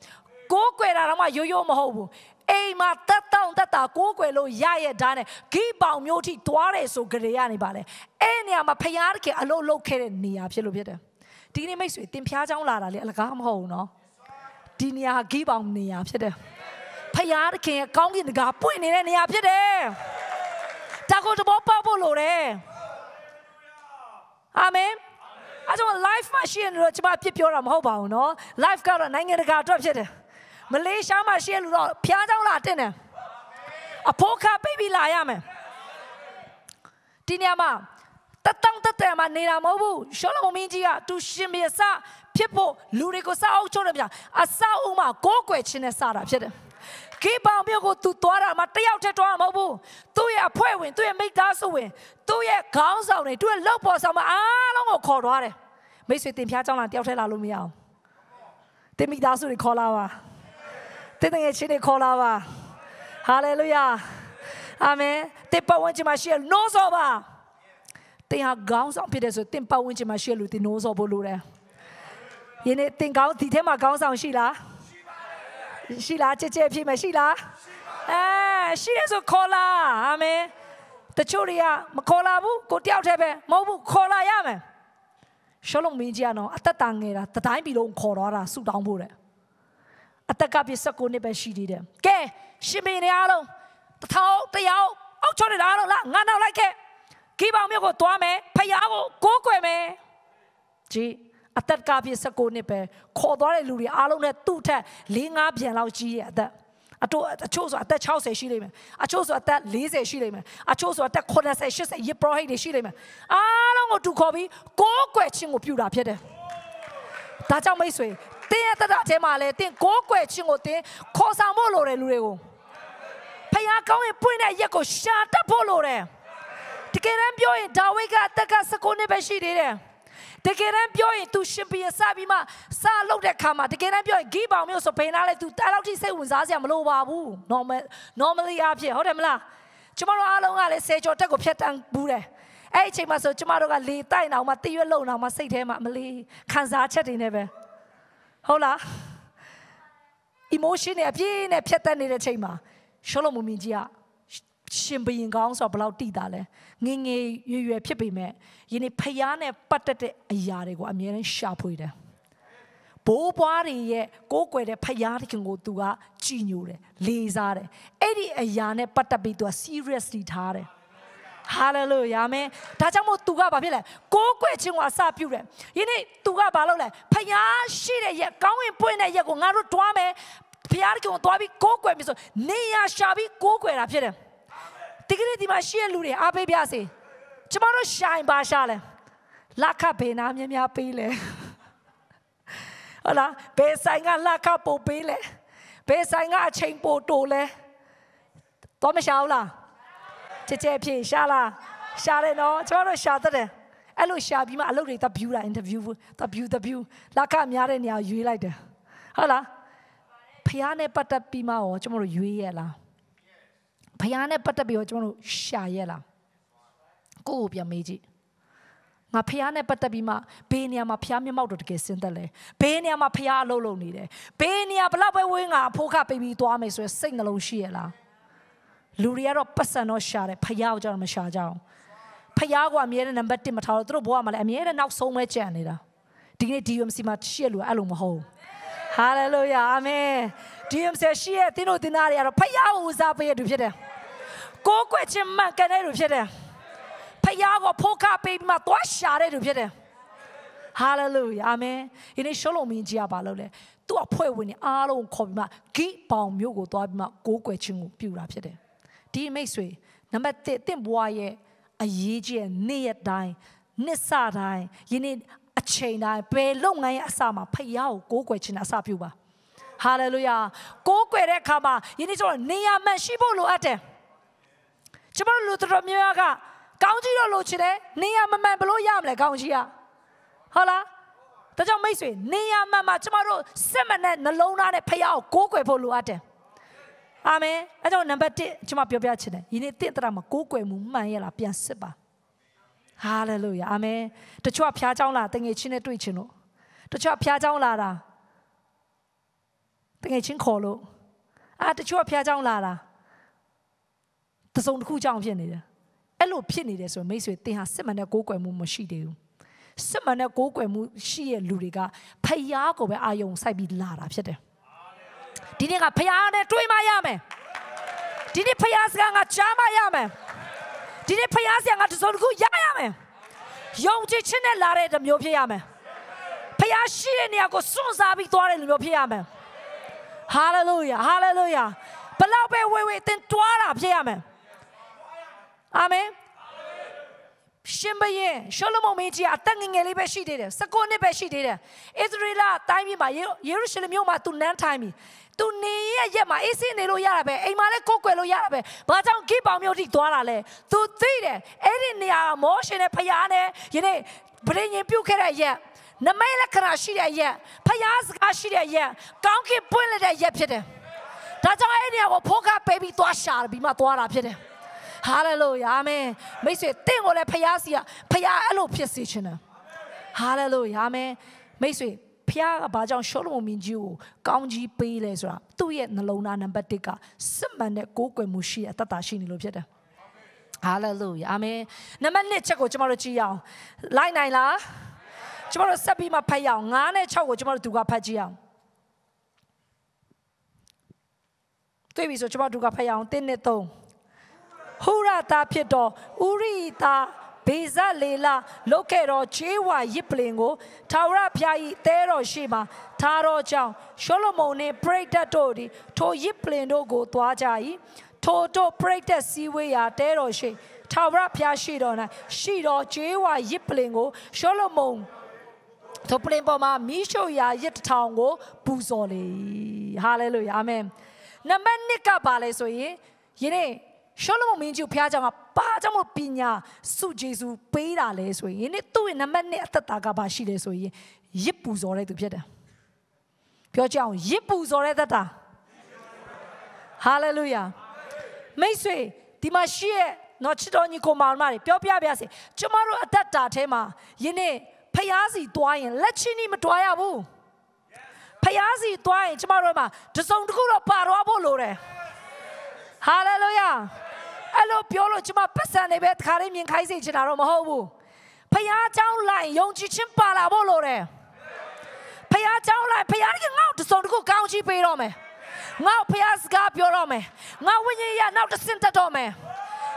ကိုးကွယ်တာတော့မှရိုးရိုးမဟုတ်ဘူးအိမ်မှာတက်တောင့်တက်တာကိုးကွယ်လို့ရရဲ့ဒါနဲ့ဂိပောင်မျိုးထိသွားတယ်ဆိုကြရရနေပါလေအဲ့နေရာမှာဖျားတခင်အလုပ်လုပ်ခဲ့တဲ့နေရာဖြစ်လို့ဖြစ်တယ်ဒီနေ့မိတ်ဆွေတင်ဖျားချောင်းလာတာလေအလကားမဟုတ်ဘူးနော်ဒီနေရာဂိပောင်နေရာဖြစ်တယ်ဖျားတခင်ရဲ့ကောင်းကင်တကာပွင့်နေတဲ့နေရာဖြစ်တယ်ဒါကိုတဘောပေါက်ဖို့လိုတယ်အာမင်အဲကြောင့် life မှာရှိရင်တော့ကျမအပြစ်ပြောတာမဟုတ်ပါဘူးနော် life ကတော့နိုင်ငံတကာအတွက်ဖြစ်တယ်မလေးရှားမှာရှိရလူတော့ဖျားเจ้าလာတင်တယ်အဖိုးခပိတ်ပြီးလာရမယ်ဒီနေရာမှာတတောင်တတဲမှာနေတာမဟုတ်ဘူးရှောလမုန်မင်းကြီးကသူရှင်မြေစဖြစ်ဖို့လူတွေကိုစအောင်ချုပ်တယ်ဗျာအစအုံးမှာကိုးကွယ်ခြင်းနဲ့စတာဖြစ်တယ်ခေပောင်မြို့ကိုသူသွားတာမှာတယောက်တည်းသွားမှာမဟုတ်ဘူးသူ့ရဲ့အဖွဲ့ဝင်သူ့ရဲ့မိသားစုဝင်သူ့ရဲ့ခေါင်းဆောင်တွေသူ့ရဲ့လုပ်ပေါ်ဆောင်မအားလုံးကိုခေါ်သွားတယ်မိတ်ဆွေတင်ဖျားကြောင်းလာတယောက်တည်းလာလို့မရအောင်တင်မိသားစုတွေခေါ်လာပါတင်းတင်းရဲ့ချင်းတွေခေါ်လာပါဟာလေလုယာအာမင်တင်ပတ်ဝန်းကျင်မှာရှိရနိုးစောပါတင်ဟာခေါင်းဆောင်ဖြစ်တယ်ဆိုတင်ပတ်ဝန်းကျင်မှာရှိရလူတင်နိုးစောဖို့လိုတယ်ယနေ့တင်ကောင်းဒီထဲမှာခေါင်းဆောင်ရှိလားရှိလားကြက်ကြက်ဖြစ်မယ်ရှိလားအဲရှိတယ်ဆိုခေါ်လာ အာမင်တချို့တွေကမခေါ်လာဘူးကိုတယောက်တည်းပဲမဟုတ်ဘူးခေါ်လာရမယ်ရှောလုံးမင်းကြီးကတော့အသက်တာငယ်တာတတိုင်းပြည်လုံးခေါ်တော့တာဆူတောင်းဖို့တဲ့အသက်ကပြည့်19နှစ်ပဲရှိသေးတယ်ကဲရှင်မင်းတွေအားလုံးတစ်ထောင်တယောက်အောက်ချောနေတာအားလုံးလားငါနောက်လိုက်ခဲ့ဂိဘောင်မြို့ကိုသွားမယ်ဖယားကိုကိုးကွယ်မယ်ကြည်အသက်ကပြည့်19နှစ်ပဲခေါ်သွားတဲ့လူတွေအားလုံးနဲ့သူ့ထက်၄၅ပြန်လောက်ကြီးရဲ့အသက်အတို့အချို့ဆိုအသက်60ရှိလိမ့်မယ်အချို့ဆိုအသက်40ရှိလိမ့်မယ်အချို့ဆိုအသက်80 80ရေပရိုဟိတ်တွေရှိလိမ့်မယ်အားလုံးကိုသူခေါ်ပြီးကိုးကွယ်ခြင်းကိုပြုတာဖြစ်တယ်ဒါကြောင့်မိတ်ဆွေတင်းရဲ့တတထဲမှာလဲတင်းကိုးကွယ်ခြင်းကိုတင်းခေါ်ဆောင်ဖို့လိုတယ်လူတွေကိုဖခင်ကောင်းရင်ပွင့်တဲ့ရက်ကိုရှာတတ်ဖို့လိုတယ်တကယ်တမ်းပြောရင်ဒါဝိဒ်ကအသက်က19နှစ်ပဲရှိသေးတယ်တကယ်တမ်းပြောရင် तू ရှင်ပြစပြီးမှစလုပ်တဲ့ခါမှာတကယ်တမ်းပြောရင်ဂိဘောင်မျိုးဆိုဘယ်နာလဲ तू အဲ့လောက်ထိစိတ်ဝင်စားစရာမလိုပါဘူး normal normally အဖြစ်ဟုတ်တယ်မလားကျမတို့အားလုံးကလည်းဆယ်ကျော်တက်ကိုဖြတ်တန်းဘူးတယ်အဲ့ဒီအချိန်မှာဆိုကျမတို့ကလေတိုက်အောင်မှတရွတ်လုံအောင်မှစိတ်ထဲမှာမလေးခံစားချက်တွေနဲ့ပဲဟုတ်လား emotion တွေအပြည့်နဲ့ဖြတ်တက်နေတဲ့ချိန်မှာရှောလမုန်မြင့်ကြီးကရှင်ဘရင်ကောင်းဆိုတော့ဘလောက်တည်တာလဲငငယ်ရွယ်ရွယ်ဖြစ်ပေမဲ့ယနေ့ဖျားနဲ့ပတ်သက်တဲ့အရာတွေကိုအမြဲတမ်းရှာဖွေတယ်ဘိုးဘွားတွေရဲ့ကိုးကွယ်တဲ့ဖျားတခင်ကိုသူကကြည်ညိုတယ်လေးစားတယ်အဲ့ဒီအရာနဲ့ပတ်သက်ပြီးသူက seriously ထားတယ်ဟာလေလုယာမင်းဒါကြောင့်မို့ तू ကဘာဖြစ်လဲကိုးကွယ်ခြင်းကိုအစပြုတယ်ယနေ့ तू ကဘာလုပ်လဲဖျားရှိတဲ့ရက်ကောင်းဝင်ပွင့်တဲ့ရက်ကိုငါတို့တွားမယ်ဖျားကိုတွားပြီးကိုးကွယ်ပြီဆိုနေရရှာပြီးကိုးကွယ်တာဖြစ်တယ်ဒီကနေ့ဒီမှာရှိတဲ့လူတွေအားပေးပြစေကျမတို့ရှိုင်ပါရှာလဲလက်ခဘေနာမြများပေးလဲဟုတ်လားဘယ်ဆိုင်ကလက်ခပို့ပေးလဲဘယ်ဆိုင်ကအချိန်ပို့တိုးလဲတော့မရှာဘူးလားချစ်ချဲဖြစ်ရှာလားရှာတယ်နော် ကျွန်တော်တို့ရှာတတ်တယ်အဲ့လိုရှာပြီးမှအလုပ်တွေသွား view တာ interview သွား view သွား view လက်ခများတဲ့နေရာရွေးလိုက်တယ်ဟုတ်လားဖះနဲ့ပတ်သက်ပြီးမှရောကျွန်တော်တို့ရွေးရလားဖះနဲ့ပတ်သက်ပြီးရောကျွန်တော်တို့ရှာရလားကိုယ့်ကိုပြန်မေးကြည့်ငါဖះနဲ့ပတ်သက်ပြီးမှဘေးနေရာမှာဖះမျက်မှောက်တော့တကယ်စဉ်းသက်လဲဘေးနေရာမှာဖះအလုပ်လုပ်နေတယ်ဘေးနေရာဘလောက်ပဲဝင်းငါအဖိုးခပေးပြီးသွားမယ်ဆိုရယ်စိတ်နှလုံးရှိရလားလူတွေကတော့ပတ်စံတော့ရှာတယ်ဖယားကိုကြတော့မရှာကြအောင်ဖယားကအမြဲတမ်းနံပါတ်1မထားတော့သူတို့ဘဝမှာလည်းအမြဲတမ်းနောက်ဆုံးပဲကြံ့နေတာဒီနေ့ DMC မှာရှိရလို့အဲ့လိုမဟုတ်ဟာလေလုယာအာမင် DMC ရှိရတင်းတို့တင်သားတွေကတော့ဖယားကိုဦးစားပေးရသူဖြစ်တယ်ကိုကိုွယ်ချင်းမှန်ကန်တဲ့သူဖြစ်တယ်ဖယားကဖိုးခပေးပြီးမှသွားရှာတဲ့သူဖြစ်တယ်ဟာလေလုယာအာမင်ဒီနေ့ရှုံးလုံးမင်းကြီးကပါလို့လေသူ့အဖွဲ့ဝင်တွေအားလုံးခေါ်ပြီးမှဂိပောင်မျိုးကိုသွားပြီးမှကိုကိုွယ်ချင်းကိုပြူတာဖြစ်တယ်ဒီမိတ်ဆွေနံပါတ်1တင့်ဘွားရဲ့အရေးကြီးတဲ့နေ့ရက်တိုင်းနှစ်ဆတိုင်းယနေ့အချိန်တိုင်းဘယ်လုပ်ငန်းရဲ့အစမှာဖယားကိုကိုးကွယ်ခြင်းအစပြုပါဟာလေလုယာကိုးကွယ်တဲ့အခါမှာယနေ့ကျွန်တော်နေရာမှန်ရှိဖို့လိုအပ်တယ်ကျွန်တော်လူတော်များများကကောင်းကြီးတော့လိုချင်တယ်နေရာမမှန်ဘလို့ရမလဲကောင်းကြီးကဟုတ်လားဒါကြောင့်မိတ်ဆွေနေရာမှန်မှာကျမတို့စစ်မှန်တဲ့နှလုံးသားနဲ့ဖယားကိုကိုးကွယ်ဖို့လိုအပ်တယ်အာမင်အဲကြောင့်နံပါတ်1ကျွန်မပြောပြချင်တယ်ဒီနေ့တင့်တရာမှာကိုးကွယ်မှုမှန်ရလားပြန်စစ်ပါဟာလေလုယာအာမင်တချို့ကဖျားเจ้าလာတငယ်ချင်းနဲ့တွေ့ချင်လို့တချို့ကဖျားเจ้าလာတာတငယ်ချင်းခေါ်လို့အာတချို့ကဖျားเจ้าလာတာတစုံတစ်ခုကြောင့်ဖြစ်နေတယ်အဲ့လိုဖြစ်နေတယ်ဆိုမိတ်ဆွေတင်ဟာစစ်မှန်တဲ့ကိုးကွယ်မှုမရှိသေးဘူးစစ်မှန်တဲ့ကိုးကွယ်မှုရှိရလူတွေကဖျားကိုပဲအာယုံစိုက်ပြီးလာတာဖြစ်တယ်ဒီနေ့ကဖခင်နဲ့တွေ့မှရမယ်ဒီနေ့ဖခင်စကားကကြားမှရမယ်ဒီနေ့ဖခင်စကားကတစုံတစ်ခုရရမယ်ယုံကြည်ခြင်းနဲ့လာတဲ့မျိုးဖြစ်ရမယ်ဖခင်ရှိတဲ့နေရာကိုစွန့်စားပြီးသွားတဲ့လူမျိုးဖြစ်ရမယ်ဟာလေလုယာဟာလေလုယာဘလောက်ပဲဝေဝေသင်တွားတာဖြစ်ရမယ်အာမင်ရှင်ဘရင်ရှလမုန်မင်းကြီးအသက်ငငယ်လေးပဲရှိသေးတယ်19နှစ်ပဲရှိသေးတယ်အစ္စရေလတိုင်းပြည်မှာယေရုရှလင်မြို့မှာသူနန်းထိုင်ပြီသူနေရရက်မှာအေးစင်းနေလို့ရတာပဲအိမ်မှာလည်းကိုယ်ကွယ်လို့ရတာပဲဘာကြောင့်ကိပောင်မြို့ထိသွားတာလဲသူသိတယ်အဲ့ဒီနေရာမောရှင်နဲ့ဖယားနဲ့ယနေ့ဗြိဉ္ဉ်ပြုတ်ခဲ့တဲ့ရက်နမိတ်လက္ခဏာရှိတဲ့ရက်ဖယားစကားရှိတဲ့ရက်ကောင်းကင်ပွင့်လက်တဲ့ရက်ဖြစ်တယ်ဒါကြောင့်အဲ့ဒီနေရာကိုဖိုးကပေးပြီးသွားရှာပြီးမှသွားတာဖြစ်တယ်ဟာလေလုယာအာမင်မိတ်ဆွေတင့်ကိုလည်းဖခင်စီကဖခင်အဲ့လိုဖြစ်စေချင်တယ်ဟာလေလုယာအာမင်မိတ်ဆွေဖခင်ကဘာကြောင့်ရှောလမုန်မင်းကြီးကိုကောင်းကြီးပေးလဲဆိုတာသူ့ရဲ့နှလုံးသားနံပါတ်1ကစစ်မှန်တဲ့ကိုးကွယ်မှုရှိရတတ်တာရှိနေလို့ဖြစ်တယ်ဟာလေလုယာအာမင်နံပါတ်1ချက်ကိုကျွန်တော်တို့ကြည့်ရအောင်လိုက်နိုင်လားကျွန်တော်တို့ဆက်ပြီးမှဖတ်ရအောင်9နဲ့6ကိုကျွန်တော်တို့သူကဖတ်ကြည့်အောင်တွေ့ပြီဆိုကျွန်တော်တို့ကဖတ်ရအောင်1နဲ့3ဟူရတာဖြစ်တော်ဥရိတာဘေဇလေလာလုတ်ခဲ့တော်ခြေဝါရစ်ပလင်ကိုထာဝရဘုရား၏တဲတော်ရှိမှထားတော်ကြောင့်ရှောလမုန်နှင့်ပရိသတ်တို့သည်ထိုရစ်ပလင်တို့ကိုသွားကြ၏ထိုတို့ပရိသတ်စည်းဝေးရာတဲတော်ရှိထာဝရဘုရားရှိတော်၌ရှိတော်ခြေဝါရစ်ပလင်ကိုရှောလမုန်တို့ပလင်ပေါ်မှာမိရှုရာရစ်တထောင်ကိုပူဇော်လေဟာလေလုယာအာမင်နံပါတ်1ကပါလဲဆိုရင်ယနေ့ရှောလမုန်မင်းကြီးကိုဖျားကြောင်ကဘာကြောင့်မို့ပညာစုဂျေစုပေးတာလဲဆိုရင်သူ့ရဲ့နံပါတ်နဲ့အသက်တာကဘာရှိလဲဆိုရင် ရစ်ပူဇော်တဲ့သူဖြစ်တယ်ပြောကြအောင်ရစ်ပူဇော်တဲ့သက်တာဟာလေလုယာမိတ်ဆွေဒီမှာရှိရဲ့နော်ချစ်တော်ညီကိုမောင်မတွေပြောပြပြစေကျမတို့အသက်တာထဲမှာယနေ့ဖျားစီတွားရင်လက်ချင်းนี่မတွားရဘူးဖျားစီတွားရင်ကျမတို့မှာတစုံတစ်ခုတော့ပါတော့ဖို့လိုတယ်ဟာလေလုယာအဲ့လိုပြောလို့ကျွန်မပတ်စံနေပဲတခါလေးမြင်ခိုင်းစေချင်တာတော့မဟုတ်ဘူးဖះเจ้าလိုက်ယုံကြည်ခြင်းပါလာဖို့လိုတယ်ဖះเจ้าလိုက်ဖះကငေါ့တစုံတစ်ခုကောင်းချီးပေးတော့မယ်ငါ့ဖះစကားပြောတော့မယ်ငါဝိညာဉ်ရနောက်တစ်ဆင့်တက်တော့မယ်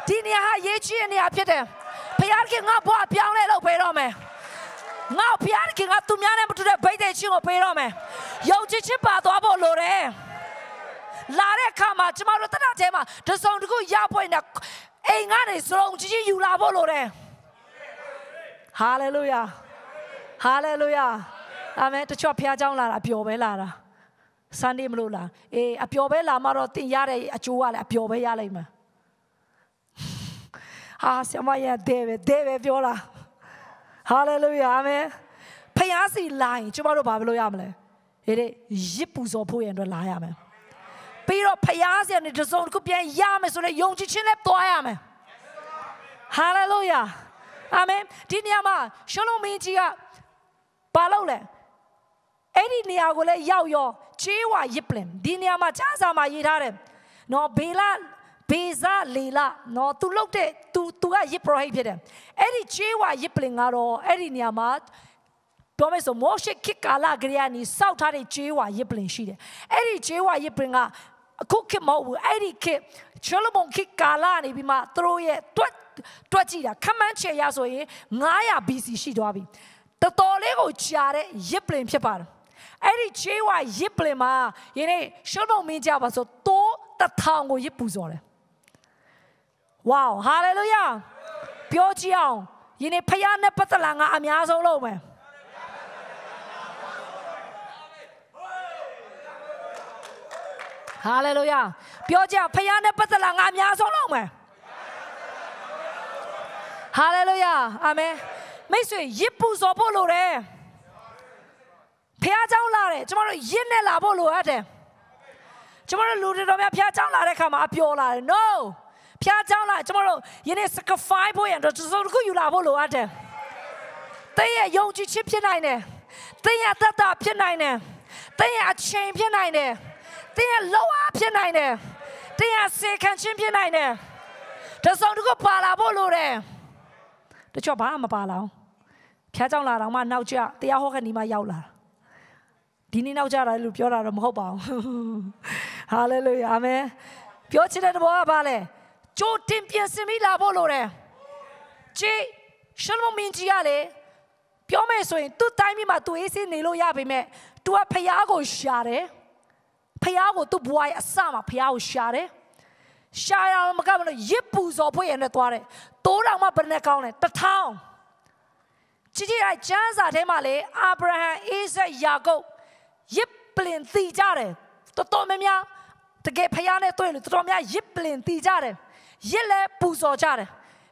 ဒီနေရာဟာရေးချီးတဲ့နေရာဖြစ်တယ်ဖះကငါ့ဘဝပြောင်းလဲလုပ်ပေးတော့မယ်ငါ့ဖះကငါသူများနဲ့မတူတဲ့ဗိတ်တဲ့ချင်းကိုပေးတော့မယ်ယုံကြည်ခြင်းပါသွားဖို့လိုတယ်လာတဲ့အခါမှာကျမတို့တဏ္ဍထဲမှာတစုံတစ်ခုရပွင့်တဲ့အိမ်ကနေစလုံးကြီးကြီးယူလာဖို့လိုတယ်ဟာလေလုယာဟာလေလုယာအာမင်တချို့ဖခင်เจ้าလာတာပျော်ပဲလာတာဆန်ဒေးမလို့လားအေးအပျော်ပဲလာမှတော့တင်ရတဲ့အကျိုးကလည်းအပျော်ပဲရလိမ့်မယ်ဟာဆရာမရဲ့ဒေးပဲဒေးပဲပြောတာဟာလေလုယာအာမင်ဖခင်စီလာရင် ကျမတို့ဘာလို့ရမလဲဒီရစ်ပူဇော်ဖို့ရန်အတွက်လာရမယ်ပြီးတော့ဖျားစရာနဲ့တစုံတစ်ခုပြန်ရမယ်ဆိုတော့ယုံကြည်ခြင်းနဲ့သွားရမယ်ဟာလေလုယာအာမင်ဒီနေရာမှာရှလုံးမင်းကြီးကပါလို့လဲအဲ့ဒီနေရာကိုလည်းရောက်ရောချေးဝါရစ်ပလင်ဒီနေရာမှာချားစာမှာရေးထားတယ်နော်ဘေလာဘေဇာလေလာနော်သူလုတ်တဲ့သူသူကရစ်ပရိုဟိတ်ဖြစ်တယ်အဲ့ဒီချေးဝါရစ်ပလင်ကတော့အဲ့ဒီနေရာမှာပြောမယ်ဆိုမောရှေခေကာလာဂရီယာနီစောက်ထားတဲ့ခြေဝါရစ်ပလင်ရှိတယ်။အဲ့ဒီခြေဝါရစ်ပလင်ကအခုခေတ်မဟုတ်ဘူးအဲ့ဒီခေတ်ချလဘုံခေတ်ကာလနေပြီးမှသူတို့ရဲ့တွက်တွက်ကြည့်တာခမန်းချေရဆိုရင်900 BC ရှိသွားပြီတော်တော်လေးကိုကြာတဲ့ရစ်ပလင်ဖြစ်ပါတယ်အဲ့ဒီချေဝါရစ်ပလင်မှာယနေ့ရှလဘုံမင်းကြပါဆိုတိုးတထောင်ကိုရစ်ပူဇော်တယ်ဝေါဟာလေလုယာပြောကြည့်အောင်ယနေ့ဖခင်နဲ့ပတ်သက်လာငါအများဆုံးလုပ်မယ်ဟာလေလုယာပြောကြဖခင်နဲ့ပတ်သက်လာငါအများဆုံးလောက်မယ်ဟာလေလုယာအာမင်မိတ်ဆွေရစ်ပူစော်ဖို့လိုတယ်ဖခင်ကြောင့်လာတယ်ကျွန်တော်တို့ရစ်နဲ့လာဖို့လိုအပ်တယ်ကျွန်တော်တို့လူတော်များဖခင်ကြောင့်လာတဲ့အခါမှာအပျော်လာတယ် no ဖခင်ကြောင့်လာကျွန်တော်တို့ယနေ့ sacrifice ဖို့ရန်တော့စုံတစ်ခုယူလာဖို့လိုအပ်တယ်တဲ့ရဲ့ယုံကြည်ခြင်းဖြစ်နိုင်တယ်တဲ့ရဲ့တတ်တာဖြစ်နိုင်တယ်တဲ့ရဲ့အချိန်ဖြစ်နိုင်တယ်သင်ရဲ့လောအားဖြစ်နိုင်တယ်သင်ရဲ့စေခံခြင်းဖြစ်နိုင်တယ်တစုံတစ်ခုပါလာဖို့လိုတယ်တချို့ဘာမှမပါလာအောင်ဖျားကြောင်လာတော့မှနောက်ကျတရားဟောခဏဒီမှရောက်လာဒီနေ့နောက်ကျတာလို့ပြောတာတော့မဟုတ်ပါဘူးဟာလေလုယာအာမင်ပြောချင်တဲ့တဘောကဘာလဲကြိုးတင်ပြင်ဆင်ပြီးလာဖို့လိုတယ်ကြည်ရှလမမင်းကြီးကလေပြောမယ်ဆိုရင်သူ့တိုင်းပြည်မှာသူအေးဆေးနေလို့ရပေမဲ့ तू ကဖျားကိုရှာတယ်ဖះကိုသူ့ဘဝရဲ့အစမှာဖះကိုရှာတယ်ရှာရအောင်မကမလို့ရစ်ပူစော်ဖွင့်ရနဲ့သွားတယ်တိုးတောင်မှဘယ်နဲ့ကောင်းလဲတထောင်ကြည့်ကြည့်လိုက်ကျမ်းစာထဲမှာလေအာဗြဟံအိဇက်ယာကုပ်ရစ်ပလင်တည်ကြတယ်တော်တော်များများတကယ်ဖះနဲ့တွေ့လို့တော်တော်များရစ်ပလင်တည်ကြတယ်ရစ်လဲပူစော်ကြတယ်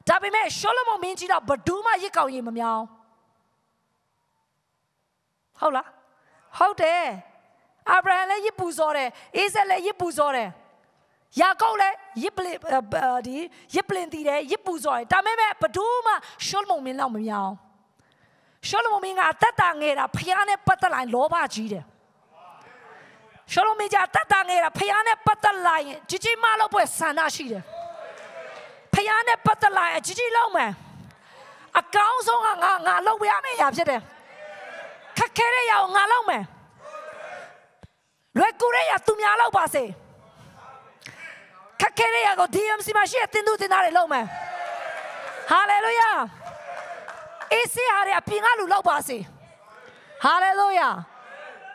ဒါပေမဲ့ရှောလမုန်မင်းကြီးတော့ဘဒူးမှရစ်ကောင်ရင်မမြောင်းဟုတ်လားဟုတ်တယ်အာဗြဟံလည်းရစ်ပူစောတယ်အေးဆက်လည်းရစ်ပူစောတယ်ယာကုပ်လည်းရစ်ပလင်ဒီရစ်ပလင်တည်တယ်ရစ်ပူစောတယ်ဒါပေမဲ့ဘဒူးမှရှောလမုန်မင်းလောက်မမြအောင်ရှောလမုန်မင်းကအသက်တာငယ်တာဖျားနဲ့ပတ်သက်လိုက်လောဘကြီးတယ်ရှောလမင်းကအသက်တာငယ်တာဖျားနဲ့ပတ်သက်လိုက်ရင်ကြီးကြီးမလောက်ပွဲဆန္ဒရှိတယ်ဖျားနဲ့ပတ်သက်လိုက်အကြီးကြီးလောက်မယ်အကောင်းဆုံးကငါငါလောက်ရမယ့်အရာဖြစ်တယ်ခက်ခဲတဲ့ရာကိုငါလောက်မယ်လွယ်ကူတဲ့ရသူများလောက်ပါစေခက်ခဲတဲ့ရကို DMC မှာရှိတဲ့တင်သူတင်သားတွေလောက်မယ်ဟာလေလုယာအေးစေဟာရအပြင်ကလူလောက်ပါစေဟာလေလုယာ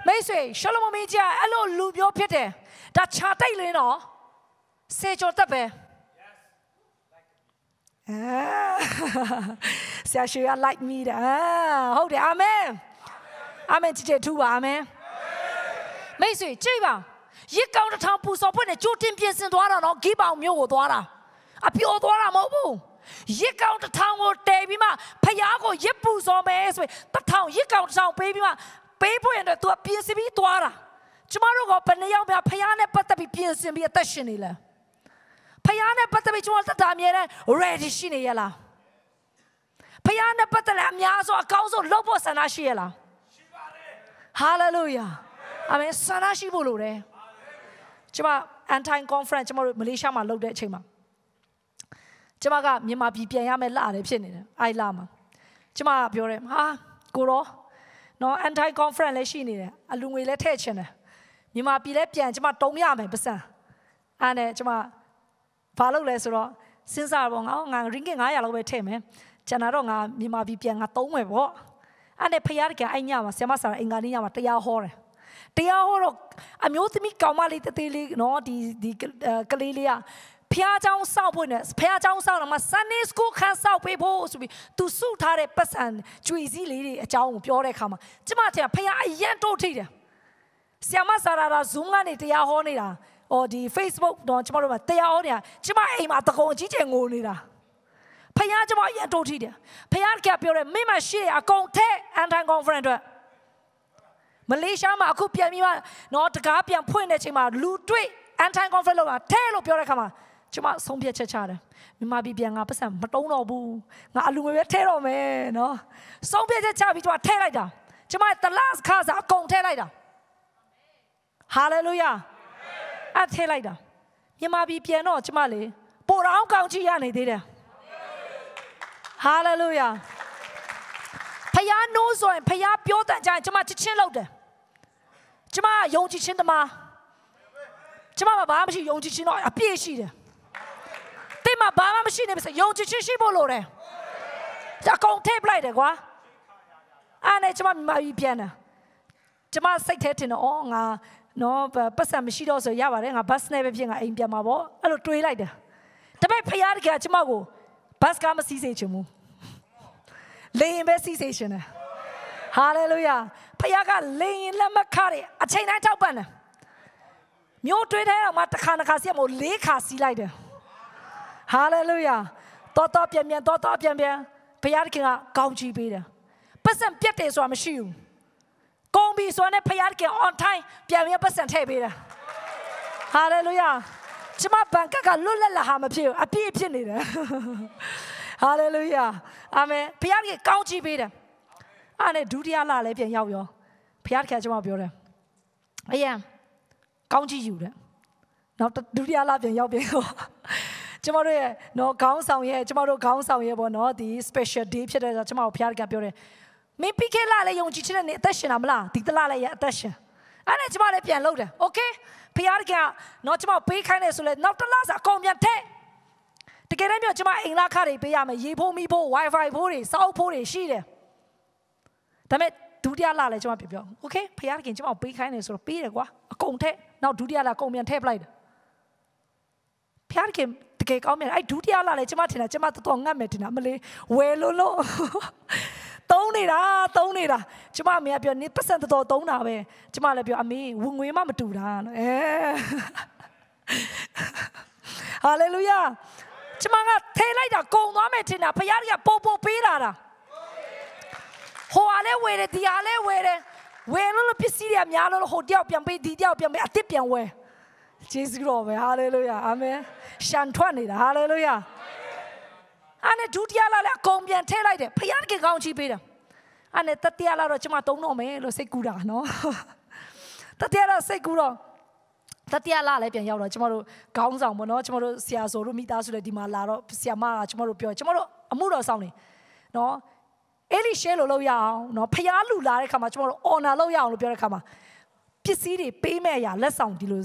မိတ်ဆွေရှလမမင်းကြီးအဲ့လိုလူပြောဖြစ်တယ်ဒါခြာတိတ်လင်းတော့စေချောတက်ပဲဆရာရှိရ like me တာဟုတ်တယ်အာမင်အာမင်ကြည်ကြထူပါအာမင်မိတ်ဆွေကြိတ်ပါရစ်ကောင်တစ်ထောင်ပူစော်ဖွင့်နေကြိုတင်ပြင်ဆင်သွားတာနော်ဂိပောင်မျိုးကိုသွားတာအပျော်သွားတာမဟုတ်ဘူးရစ်ကောင်တစ်ထောင်ကိုတည်ပြီးမှဖျားကိုရစ်ပူစော်မယ်ဆိုပြီးတစ်ထောင်ရစ်ကောင်တစ်ထောင်ပေးပြီးမှပေးဖို့ရင်တော့ तू ပြင်ဆင်ပြီးသွားတာကျမတို့ကဘယ်နှယောက်များဖျားနဲ့ပတ်သက်ပြီးပြင်ဆင်ပြီးအသက်ရှင်နေလဲဖျားနဲ့ပတ်သက်ပြီးကျမတို့သက်တာအမြဲတမ်း ready ရှိနေရလားဖျားနဲ့ပတ်သက်လည်းအများဆုံးအကောင်းဆုံးလုပ်ဖို့ဆန္ဒရှိရလားရှိပါတယ် hallelujah အာမင်ဆန္ဒရှိဖို့လိုတယ်ကျမ anti conference ကျမတို့မလေးရှားမှာလုပ်တဲ့အချိန်မှာကျမကမြန်မာပြည်ပြန်ရမယ်လာတယ်ဖြစ်နေတယ်အိုင်လာမှာကျမကပြောတယ်ဟာကိုရောနော် anti conference လည်းရှိနေတယ်အလူငွေလည်းထည့်ချင်တယ်မြန်မာပြည်လည်းပြန်ကျမတုံးရမယ်ပစံအဲ့နဲ့ကျမဘာလုပ်လဲဆိုတော့စဉ်းစားပေါ့ငါငါ ringgit 900လောက်ပဲထည့်မယ်ကျန်တာတော့ငါမြန်မာပြည်ပြန်ငါသုံးမယ်ပေါ့အဲ့နဲ့ဖရားတကယ်အဲ့ညမှာဆရာမဆရာအင်္ဂါနေ့ညမှာတရားဟောတယ်တရားဟောတော့အမျိုးသမီးကောင်မလေးတသေးလေးနော်ဒီဒီကလေးလေးကဖះเจ้าစောက်ဖို့နဲ့ဖះเจ้าစောက်တော့မှ Sunday School ခန်းစောက်ပေးဖို့ဆိုပြီးသူစုထားတဲ့ပတ်စံကြွေစည်းလေးတွေအကြောင်းကိုပြောတဲ့အခါမှာကျမထင်ဖះအရန်တိုးထိတယ်ဆ iam ဆာရာရာ Zoom ကနေတရားဟောနေတာအော်ဒီ Facebook တော့ကျမတို့ကတရားဟောနေတာကျမအိမ်မှာတကုံကြီးကျယ်ငိုနေတာဖះเจ้าအရန်တိုးထိတယ်ဖះကပြောတယ်မိမရှိတဲ့အကုန်ထက် Anti Conference အတွက်မလေးရှားမှာအခုပြန်ပြီးမှနော်တကားပြန်ဖွင့်တဲ့အချိန်မှာလူတွေ့ anti conflict လောက်တာထဲလို့ပြောတဲ့ခါမှာကျမဆုံးဖြတ်ချက်ချတယ်မြန်မာပြည်ပြန်ငါပတ်စံမတုံးတော့ဘူးငါအလူငွေပဲထဲတော့မယ်နော်ဆုံးဖြတ်ချက်ချပြီးကျမထဲလိုက်တာကျမတလားခါစားအကုန်ထဲလိုက်တာ hallelujah အထဲလိုက်တာမြန်မာပြည်ပြန်တော့ကျမလေပိုတောင်းကောင်းကြီးရနေသေးတယ် hallelujah ဖျားနိုးဆိုရင်ဖျားပြောတန်ကြရင်ကျမချက်ချင်းလောက်တယ်ကျမယုံကြည်ခြင်းတမကျမမှာဘာမှမရှိယုံကြည်ခြင်းတော့အပြည့်ရှိတယ်။တင်မှာဘာမှမရှိနေပါစေယုံကြည်ခြင်းရှိဖို့လိုတယ်။အကုန်ထိပ်လိုက်တယ်ကွာ။အားနဲ့ကျမမြမကြီးပြန်တာ။ကျမစိတ်ထဲတင်တော့အော်ငါနော်ပတ်စံမရှိတော့ဆိုရပါတယ်ငါဘတ်နဲ့ပဲဖြစ်ငါအိမ်ပြန်မှာပေါ့အဲ့လိုတွေးလိုက်တယ်။ဒါပေမဲ့ဖခင်တကယ်ကျမကိုဘတ်ကမစီးစေချင်ဘူး။လေရင်ပဲစီးစေချင်တယ်။ဟာလေလုယာ။ဖခင်ကလိန်ရင်လက်မခတဲ့အချိန်တိုင်းထောက်ပံ့တယ်မျိုးတွေးထဲတော့မှတစ်ခါတစ်ခါစီမို့လေးခါစီးလိုက်တယ်ဟာလေလုယာတော်တော်ပြန်ပြန်တော်တော်ပြန်ပြန်ဘုရားသခင်က ကောင်းချီးပေးတယ်ပတ်စံပြတ်တယ်ဆိုတာမရှိဘူးကုန်းပြီဆိုတဲ့ဘုရားသခင် on time ပြန်ပြန်ပတ်စံထည့်ပေးတယ်ဟာလေလုယာကျမဘန်ကကလွတ်လပ်လာဟာမဖြစ်ဘူးအပြည့်ဖြစ်နေတယ်ဟာလေလုယာအာမင်ဘုရားသခင်ကောင်းချီးပေးတယ်အဲ့နဲ့ဒုတိယလလည်းပြန်ရောက်ရောဘုရားတခင်ကျွန်မပြောတယ်အယံကောင်းကြီးယူတယ်နောက်ဒုတိယလပြန်ရောက်ပြန်ရောကျမတို့ရဲ့နော်ခေါင်းဆောင်ရဲ့ကျမတို့ခေါင်းဆောင်ရဲ့ပေါ့နော်ဒီ special day ဖြစ်တဲ့ဆိုကျမတို့ဘုရားကပြောတယ်မင်းပြီးခဲ့လာလဲယုံကြည်ခြင်းနဲ့နေအသက်ရှင်တာမလားဒီတလားလဲရအသက်ရှင်အဲ့ဒါကျမလည်းပြန်လုပ်တယ် okay ဘုရားကနော်ကျမပေးခိုင်းတယ်ဆိုလဲနောက်တလားဆိုအကုန်ပြန်ထည့်တကယ်တမ်းပြောကျမအင်္ဂလာခတွေပေးရမယ်ရေဖို့မီဖို့ wifi ဖို့တွေစောက်ဖို့တွေရှိတယ်ဒါပေမဲ့ဒုတိယလလည်းကျွန်မပြောပြောโอเคဖခင်ကျွန်မပေးခိုင်းတယ်ဆိုတော့ပေးတယ်ကွာအကုန်ထက်နောက်ဒုတိယလအကုန်ပြန်ထည့်ပလိုက်တယ်ဖခင်တကယ်ကောင်းမြန်အဲ့ဒုတိယလလည်းကျွန်မထင်တာကျွန်မတော်တော်ငတ်မယ်ထင်တာမလေးဝယ်လို့လို့သုံးနေတာသုံးနေတာကျမအမေကပြောနေပတ်စံတော်တော်သုံးတာပဲကျမလည်းပြောအမေဝင်ငွေမှမတူတာလို့အဲဟာလေလုယာကျမကထဲလိုက်တာကုံသွားမယ်ထင်တာဖခင်ကပို့ပို့ပေးတာလားဟိုအားလဲဝယ်တယ်ဒီအားလဲဝယ်တယ်ဝယ်လို့လို့ပစ္စည်းတွေအများလို့ဟိုတယောက်ပြန်ပေးဒီတယောက်ပြန်ပေးအစ်စ်ပြန်ဝယ်ယေရှုတော်ပဲဟာလေလုယာအာမင်ရှန်ထွက်နေတာဟာလေလုယာအဲ့နဲ့ဒုတိယလာလဲအကုန်ပြန်ထည့်လိုက်တယ်ဖယားကကောင်းချီးပေးတယ်အဲ့နဲ့တတိယလာတော့ကျမတုံးတော့မယ်လို့စိတ်ကူးတာနော်တတိယလာစိတ်ကူးတော့တတိယလာလည်းပြန်ရောက်တော့ကျမတို့ခေါင်းဆောင်ပေါ့နော်ကျမတို့ဆရာဆိုတို့မိသားစုလည်းဒီမှာလာတော့ဆရာမကကျမတို့ပြောကျမတို့အမှုတော်ဆောင်နေနော်အဲ့ဒီ share လို့လုပ်ရအောင်เนาะဖျားလူလာတဲ့ခါမှာကျွန်တော်တို့ honor လုပ်ရအောင်လို့ပြောတဲ့ခါမှာပစ္စည်းတွေပေးမဲ့အရာလက်ဆောင်ဒီလို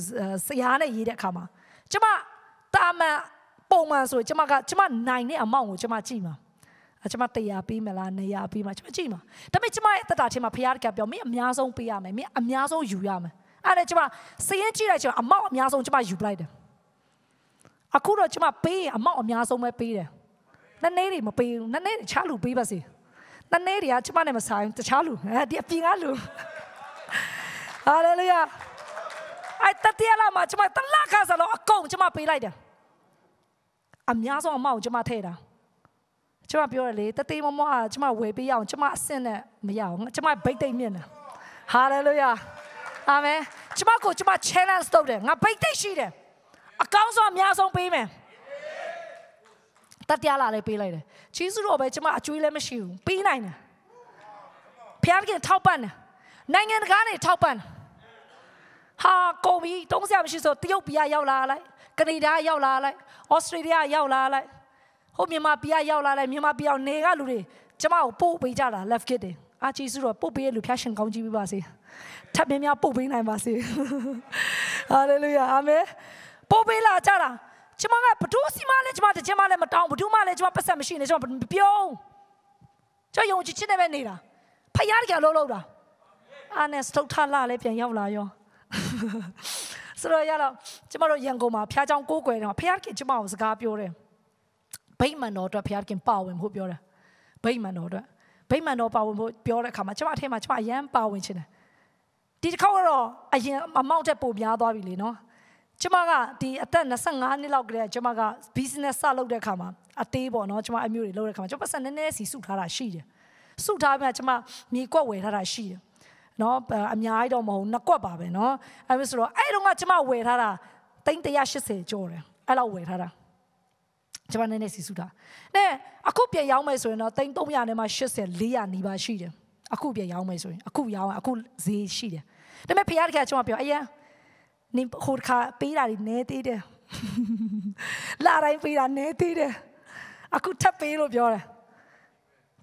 ဆရာနဲ့ရေးတဲ့အခါမှာကျမတာမန်ပုံမှန်ဆိုကျမကကျမနိုင်တဲ့အမောင့်ကိုကျမကြည့်မှာအကျမတရားပေးမလားနေရာပေးမှာကျမကြည့်မှာဒါပေမဲ့ကျမရဲ့တတာချင်းမှာဖရားတကပြောမင်းအများဆုံးပေးရမယ်မင်းအများဆုံးယူရမယ်အဲ့ဒါကျမစရင်ကြည့်လိုက်ကျမအမောင့်အများဆုံးကျမယူပလိုက်တယ်အခုတော့ကျမပေးရင်အမောင့်အများဆုံးပဲပေးတယ်နည်းနည်းတွေမပေးဘူးနည်းနည်းချလူပေးပါစေတနေ့တည်းကကျမနဲ့မဆိုင်တခြားလူအဲဒီအပြင်ကလူဟာလေလုယာအဲ့တတိယလာမှာကျမတလခါစလုံးအကုန်ကျမပေးလိုက်တယ်အများဆုံးအမအောင်ကျမထည့်တာကျမပြောရလေတတိမမကကျမဝယ်ပေးရအောင်ကျမအဆင့်နဲ့မရအောင်ကျမဗိတ်သိမ့်မြင့်တာဟာလေလုယာအာမင်ကျမကိုကျမ challenge လုပ်တယ်ငါဗိတ်သိရှိတယ်အကောင်းဆုံးအများဆုံးပေးမယ်တတ်ရလာလဲပေးလိုက်တယ်။ခြေဆုတော့ပဲကျမအကျွေးလည်းမရှိဘူး။ပေးနိုင်တယ်။ဖျားကင်ထောက်ပံ့တယ်။နိုင်ငံတကာနဲ့ထောက်ပံ့တယ်။ဟာကုန်ပြီတုံးစရာမရှိဆိုတရုတ်ပြည်ရောက်လာလိုက်။ကနေဒါရောက်လာလိုက်။ဩစတြေးလျရောက်လာလိုက်။ဟိုမြန်မာပြည်ရောက်လာလိုက်မြန်မာပြည်အောင်နေကလူတွေကျမကိုပို့ပေးကြတာ left kid တွေ။အာခြေဆုတော့ပို့ပေးရလူဖျားရှင်ကောင်းကြီးပေးပါစေ။ထပ်မင်းများပို့ပေးနိုင်ပါစေ။ဟာလေလုယာအာမင်။ပို့ပေးလာကြတာ။ကျွန်မကဘဒူးစီမလဲကျွန်မတခြင်းမလဲမတောင်းဘဒူးမလဲကျွန်မပတ်ဆက်မရှိနေကျွန်မပြုံးကျွန်ယုံကြည်ချစ်နေပဲနေတာဖယားတကယ်လုံးလုံးတာအာနဲ့စတုထလာလဲပြန်ရောက်လာရောဆိုတော့ရတော့ကျွန်မတို့ရန်ကုန်မှာဖျားချောင်းကိုးကွယ်တော့ဖယားခင်ကျွန်မကိုစကားပြောတယ်ဗိမ္မာန်တော်အတွက်ဖယားခင်ပါဝင်ဖို့ပြောတယ်ဗိမ္မာန်တော်အတွက်ဗိမ္မာန်တော်ပါဝင်ဖို့ပြောတဲ့အခါမှာကျွန်မအထက်မှာကျွန်မရမ်းပါဝင်ချင်တယ်ဒီတစ်ခေါက်ကတော့အရင်အမောင့်တက်ပိုများသွားပြီလေနော်ကျမကဒီအသက်25နှစ်လောက်ကလေးကကျမက business စလုပ်တဲ့အခါမှာအသေးပေါ့နော်ကျမအမျိုးတွေလုပ်တဲ့အခါမှာကျမပတ်စံနည်းနည်းစီစုထားတာရှိတယ်စုထားပြီးမှကျမမြေကွက်ဝယ်ထားတာရှိတယ်နော်အများကြီးတော့မဟုတ်နှစ်ကွက်ပါပဲနော်အဲဒါဆိုတော့အဲ့တော့ကကျမဝယ်ထားတာ380ကျော်တယ်အဲ့လောက်ဝယ်ထားတာကျမနည်းနည်းစီစုထားနဲ့အခုပြန်ရောင်းမယ်ဆိုရင်တော့300နဲ့မှ80 400နီးပါးရှိတယ်အခုပြန်ရောင်းမယ်ဆိုရင်အခုရောင်းအခုဈေးရှိတယ်ဒါပေမဲ့ဖခင်တကယ်ကျွန်မပြောအရင်နင်ဟိုတစ်ခါပေးတာတွေနဲသေးတယ်လာတိုင်းပေးတာနဲသေးတယ်အခုထပ်ပေးလို့ပြောတယ်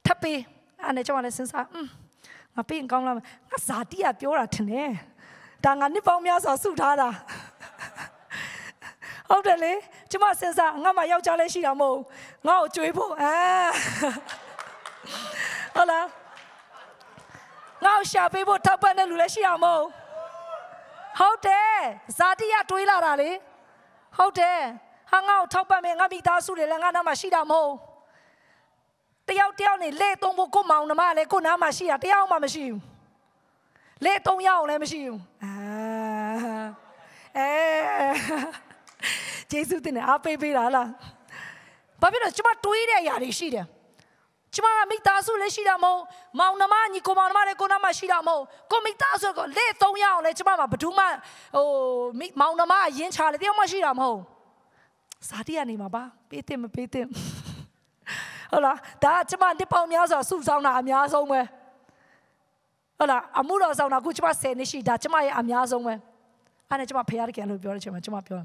ထပ်ပေးအဲ့နဲ့ကျွန်မလည်းစဉ်းစားငါပေးရင်ကောင်းလားငါဇာတိကပြောတာထင်တယ်ဒါငါနှစ်ပေါင်းများစွာစုထားတာဟုတ်တယ်လေကျမစဉ်းစားငါမှယောက်ျားလည်းရှိတာမဟုတ်ငါ့ကိုကြွေးဖို့အဲဟုတ်လားငါ့ကိုရှာပေးဖို့ထောက်ပံ့တဲ့လူလည်းရှိတာမဟုတ်ဟုတ်တယ်ဇာတိကတွေးလာတာလေဟုတ်တယ်ဟာငါ့ကိုထောက်ပံ့မယ်ငါမိသားစုတွေလည်းငါနောက်မှာရှိတာမဟုတ်တယောက်တယောက်နဲ့လက်သုံးဖို့ကိုမောင်နှမလည်းကိုနားမှာရှိတာတယောက်မှမရှိဘူးလက်သုံးရအောင်လည်းမရှိဘူးအာအဲဂျေစုတင်အားပေးပေးတာလားဘာဖြစ်လို့ကျမတွေးတဲ့အရာတွေရှိတယ်ကျမကမိသားစုလည်းရှိတာမဟုတ်မောင်နှမညီကိုမောင်နှမလည်းကိုနှမရှိတာမဟုတ်ကိုမိသားစုကလက်သုံးရအောင်လည်းကျမမှာဘယ်သူမှဟိုမောင်နှမအရင်ချလည်းတယောက်မှရှိတာမဟုတ်ဇာတိကနေမှာပါ ပေးတယ်မပေးတယ်ဟုတ်လားဒါကကျမနှစ်ပေါင်များစွာစုဆောင်းတာအများဆုံးပဲဟုတ်လားအမှုတော်ဆောင်တာအခုကျမ10နှစ်ရှိဒါကျမရဲ့အများဆုံးပဲအဲ့ဒါကျမဖရားတကယ်လို့ပြောတဲ့ချိန်မှာကျမပြော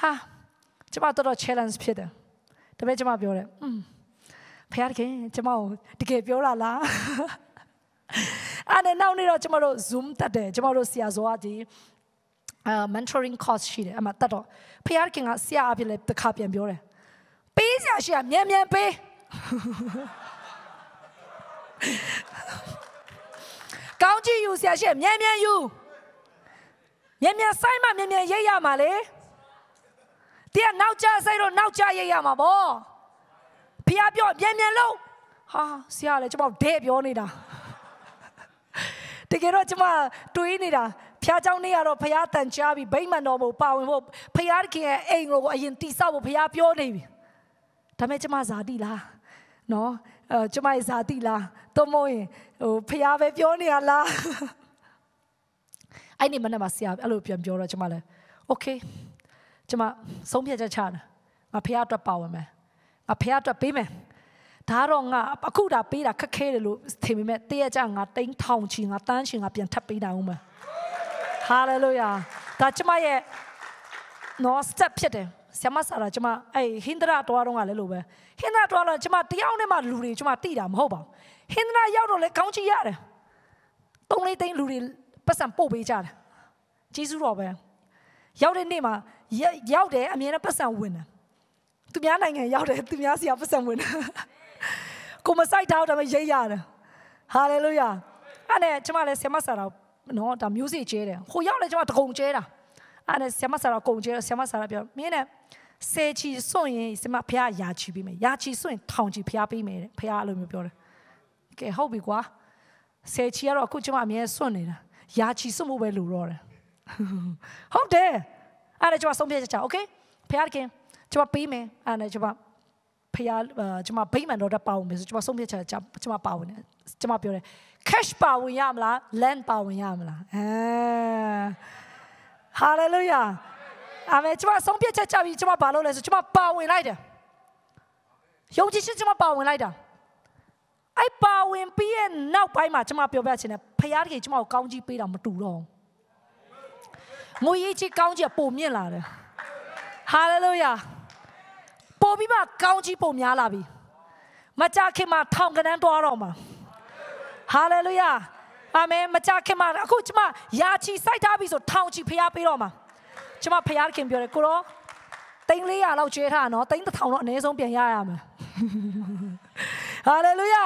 ဟာကျမတော်တော် challenge ဖြစ်တယ်ဒါပေမဲ့ကျမပြောတယ်อืมဖခင် ကျမကိုတကယ်ပြောတာလားအဲ့နဲ့နောက်နေ့တော့ကျမတို့ zoom တက်တယ်ကျမတို့ဆရာဇောကဒီအာ mentoring course ရှိတယ်အမတက်တော့ဖခင်ကဆရာအဖြစ်လည်းတစ်ခါပြန်ပြောတယ်ပေးဆရာရှိရမြန်မြန်ပေးကောင်းကြည့်ယူဆရာရှိရမြန်မြန်ယူမြန်မြန်ဆိုင်မှမြန်မြန်ရိတ်ရမှာလေတရားနောက်ကျစိုက်တော့နောက်ကျရိတ်ရမှာပေါ့ဖះပြောမြန်မြန်လုံးဟာဆရာလည်းကျမဒဲ့ပြောနေတာတကယ်တော့ကျမတွေးနေတာဖះเจ้าနေရတော့ဖះတန်ချပြီးဗိမ္မာန်တော်မူပါဝင်ဖို့ဖះခင်ရဲ့အိမ်ကိုအရင်တိဆောက်ဖို့ဖះပြောနေပြီဒါမဲ့ကျမဇာတိလားနော်အဲကျမရဲ့ဇာတိလားသို့မဟုတ်ရင်ဟိုဖះပဲပြောနေရလားအဲ့ဒီမနေ့မှာဆရာအဲ့လိုပြန်ပြောတော့ကျမလည်းโอเคကျမဆုံးဖြတ်ချက်ချတာငါဖះအတွက်ပါဝင်မယ်ငါဖះအတွက်ပေးမယ်ဒါတော့ငါအခုဒါပေးတာခက်ခဲတယ်လို့ထင်ပေမဲ့တည့်ရကြငါတိန်းထောင်ချီငါတန်းချီငါပြန်ထပ်ပေးနိုင်အောင်မယ်ဟာလေလုယာဒါကျမရဲ့ no step ဖြစ်တယ်ဆ iam ဆရာကျမအဲ့ဟင်္ဒရာတော်တော့ကလည်းလိုပဲဟင်္ဒရာတော်တော့ကျမတယောက်နဲ့မှလူတွေကျမတိတာမဟုတ်ပါဘူးဟင်္ဒရာရောက်တော့လေကောင်းချီးရတယ်သုံးလေးသိန်းလူတွေပတ်စံပို့ပေးကြတယ်ဂျေဇုတော်ပဲရောက်တဲ့နေ့မှာရောက်တယ်အမြဲတမ်းပတ်စံဝင်တယ်သူများနိုင်ငံရောက်တယ်သူများစီကပတ်စံဝင်တာကိုမဆိုင်တော့ဒါပေမဲ့ရိတ်ရတယ်ဟာလေလုယာအဲ့နဲ့ကျွန်မလည်းဆ iam ဆာတော်နော်ဒါမျိုးစေ့ကျဲတယ်ဟိုရောက်လည်းကျွန်မတကုံကျဲတာအဲ့နဲ့ဆ iam ဆာတော် ကုံကျဲဆ iam ဆာတော်ပြောမင်းနဲ့ဆယ်ချီစွန့်ရင်ဆ iam ဖះရာချီပြီးမယ်ရာချီစွန့်ထောင်ချီဖះပြီးမယ်ဖះအဲ့လိုမျိုးပြောတယ်ကဲဟုတ်ပြီကွာဆယ်ချီကတော့အခုကျွန်မအမြဲစွန့်နေတာရာချီစွန့်ဖို့ပဲလိုတော့တယ်ဟုတ်တယ်အဲ့ဒါကျွန်မဆုံးဖြတ်ချက်ချာโอเคဖះခင်ကျွန်မပေးမယ်အဲ့ဒါနဲ့ကျွန်မဖျားကျွန်မဗိမာန်တော်တက်ပါဝင်မယ်ဆိုကျွန်မဆုံးဖြတ်ချက်ကျွန်မပါဝင်တယ်ကျွန်မပြောတယ် cash ပါဝင်ရမလား land ပါဝင်ရမလားအဲ hallelujah အာမင်ကျွန်မဆုံးဖြတ်ချက်ချပြီးကျွန်မဘာလုပ်လဲဆိုကျွန်မပါဝင်လိုက်တယ်ယုံကြည်ခြင်းကျွန်မပါဝင်လိုက်တာအဲ့ပါဝင်ပြီးရဲ့နောက်ပိုင်းမှာကျွန်မပြောပြချင်တယ်ဖခင်တကယ်ကျွန်မကိုကောင်းကြီးပေးတာမတူတော့ငွေရေးချေကောင်းကြီးပိုမြင့်လာတယ်ဟာလေလုယာပေါ်ပြီးမှကောင်းကြီးပုံများလာပြီမကြခင်မှာထောင်ကနန်းသွားတော့မှာဟာလေလုယာအာမင်မကြခင်မှာအခုကျမယာချီစိုက်ထားပြီဆိုထောင်ချီဖျားပေးတော့မှာကျမဖျားခင်ပြောတယ်ကိုရောတိန်400လောက်ကျွဲထားနော်တိန်1000တော့အနည်းဆုံးပြန်ရရမှာဟာလေလုယာ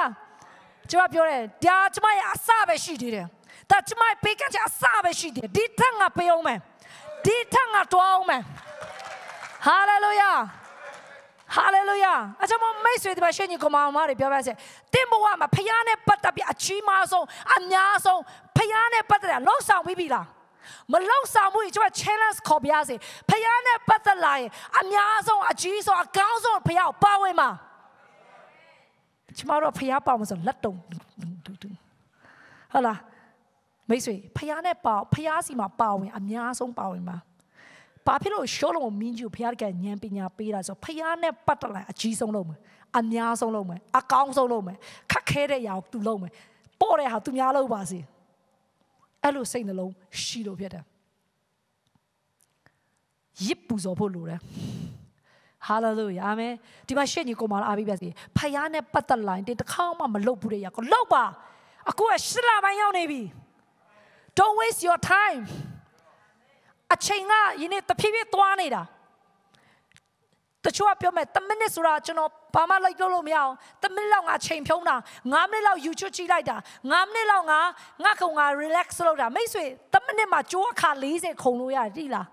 ကျမပြောတယ်ဒါကျမရဲ့အစပဲရှိသေးတယ်ဒါကျမပေးကချအစပဲရှိသေးတယ်ဒီထက်ငါပေးအောင်မယ်ဒီထက်ငါတွားအောင်မယ်ဟာလေလုယာဟာလေလုယာအကျွန်တော်မိတ်ဆွေတို့ပါရှင်ညီကောင်မတွေပြောပါစေတင်းဘဝမှာဖခင်နဲ့ပတ်သက်ပြီးအချီးမဆုံးအများဆုံးဖခင်နဲ့ပတ်သက်တာလောက်ဆောင်ပြီးပြီလားမလောက်ဆောင်မှုကျွန်တော် challenge ခေါ်ပြရစေဖခင်နဲ့ပတ်သက်လာရင်အများဆုံးအကြီးဆုံးအကောင်းဆုံးဖခင်ပါဝင်မှာကျမတို့ဖခင်ပါမဆိုလက်တုံဟုတ်လားမိတ်ဆွေဖခင်နဲ့ပါဖခင်စီမှာပါဝင်အများဆုံးပါဝင်ပါဘာဖြစ်လို့ရှောလုံးမင်းကြီးဘုရားကဉာဏ်ပညာပေးတာဆိုဘုရားနဲ့ပတ်သက်လာအကြီးဆုံးလုပ်မယ်အများဆုံးလုပ်မယ်အကောင်းဆုံးလုပ်မယ်ခက်ခဲတဲ့အရာကို तू လုပ်မယ်ပေါ့တဲ့ဟာ तू များလုပ်ပါစေအဲ့လိုစိတ်နှလုံးရှိလို့ဖြစ်တယ်ရစ်ပူဇော်ဖို့လိုတယ်ဟာလေလုယာအာမင်ဒီမှာရှင့်ကြီးကိုမလာအားပေးပါစေဖယားနဲ့ပတ်သက်လိုင်းတင်တစ်ခေါက်မှမလုပ်ဘူးတဲ့ရကိုလောက်ပါအခုကရှစ်လပိုင်းရောက်နေပြီ Don't waste your time အချိန်ကယနေ့တဖြည်းဖြည်းသွားနေတာတချို့ကပြောမယ်တမိနစ်ဆိုတာကျွန်တော်ဘာမှလိုက်ပြောလို့မရအောင်တမိနစ်လောက်ငါချိန်ဖြုံးတာ9မိနစ်လောက်ယူချွတ်ကြည့်လိုက်တာ9မိနစ်လောက်ငါငါခုံငါ relax လုပ်တာမိတ်ဆွေတမိနစ်မှာကြိုးအခါ40ခုံလို့ရတယ်တိလား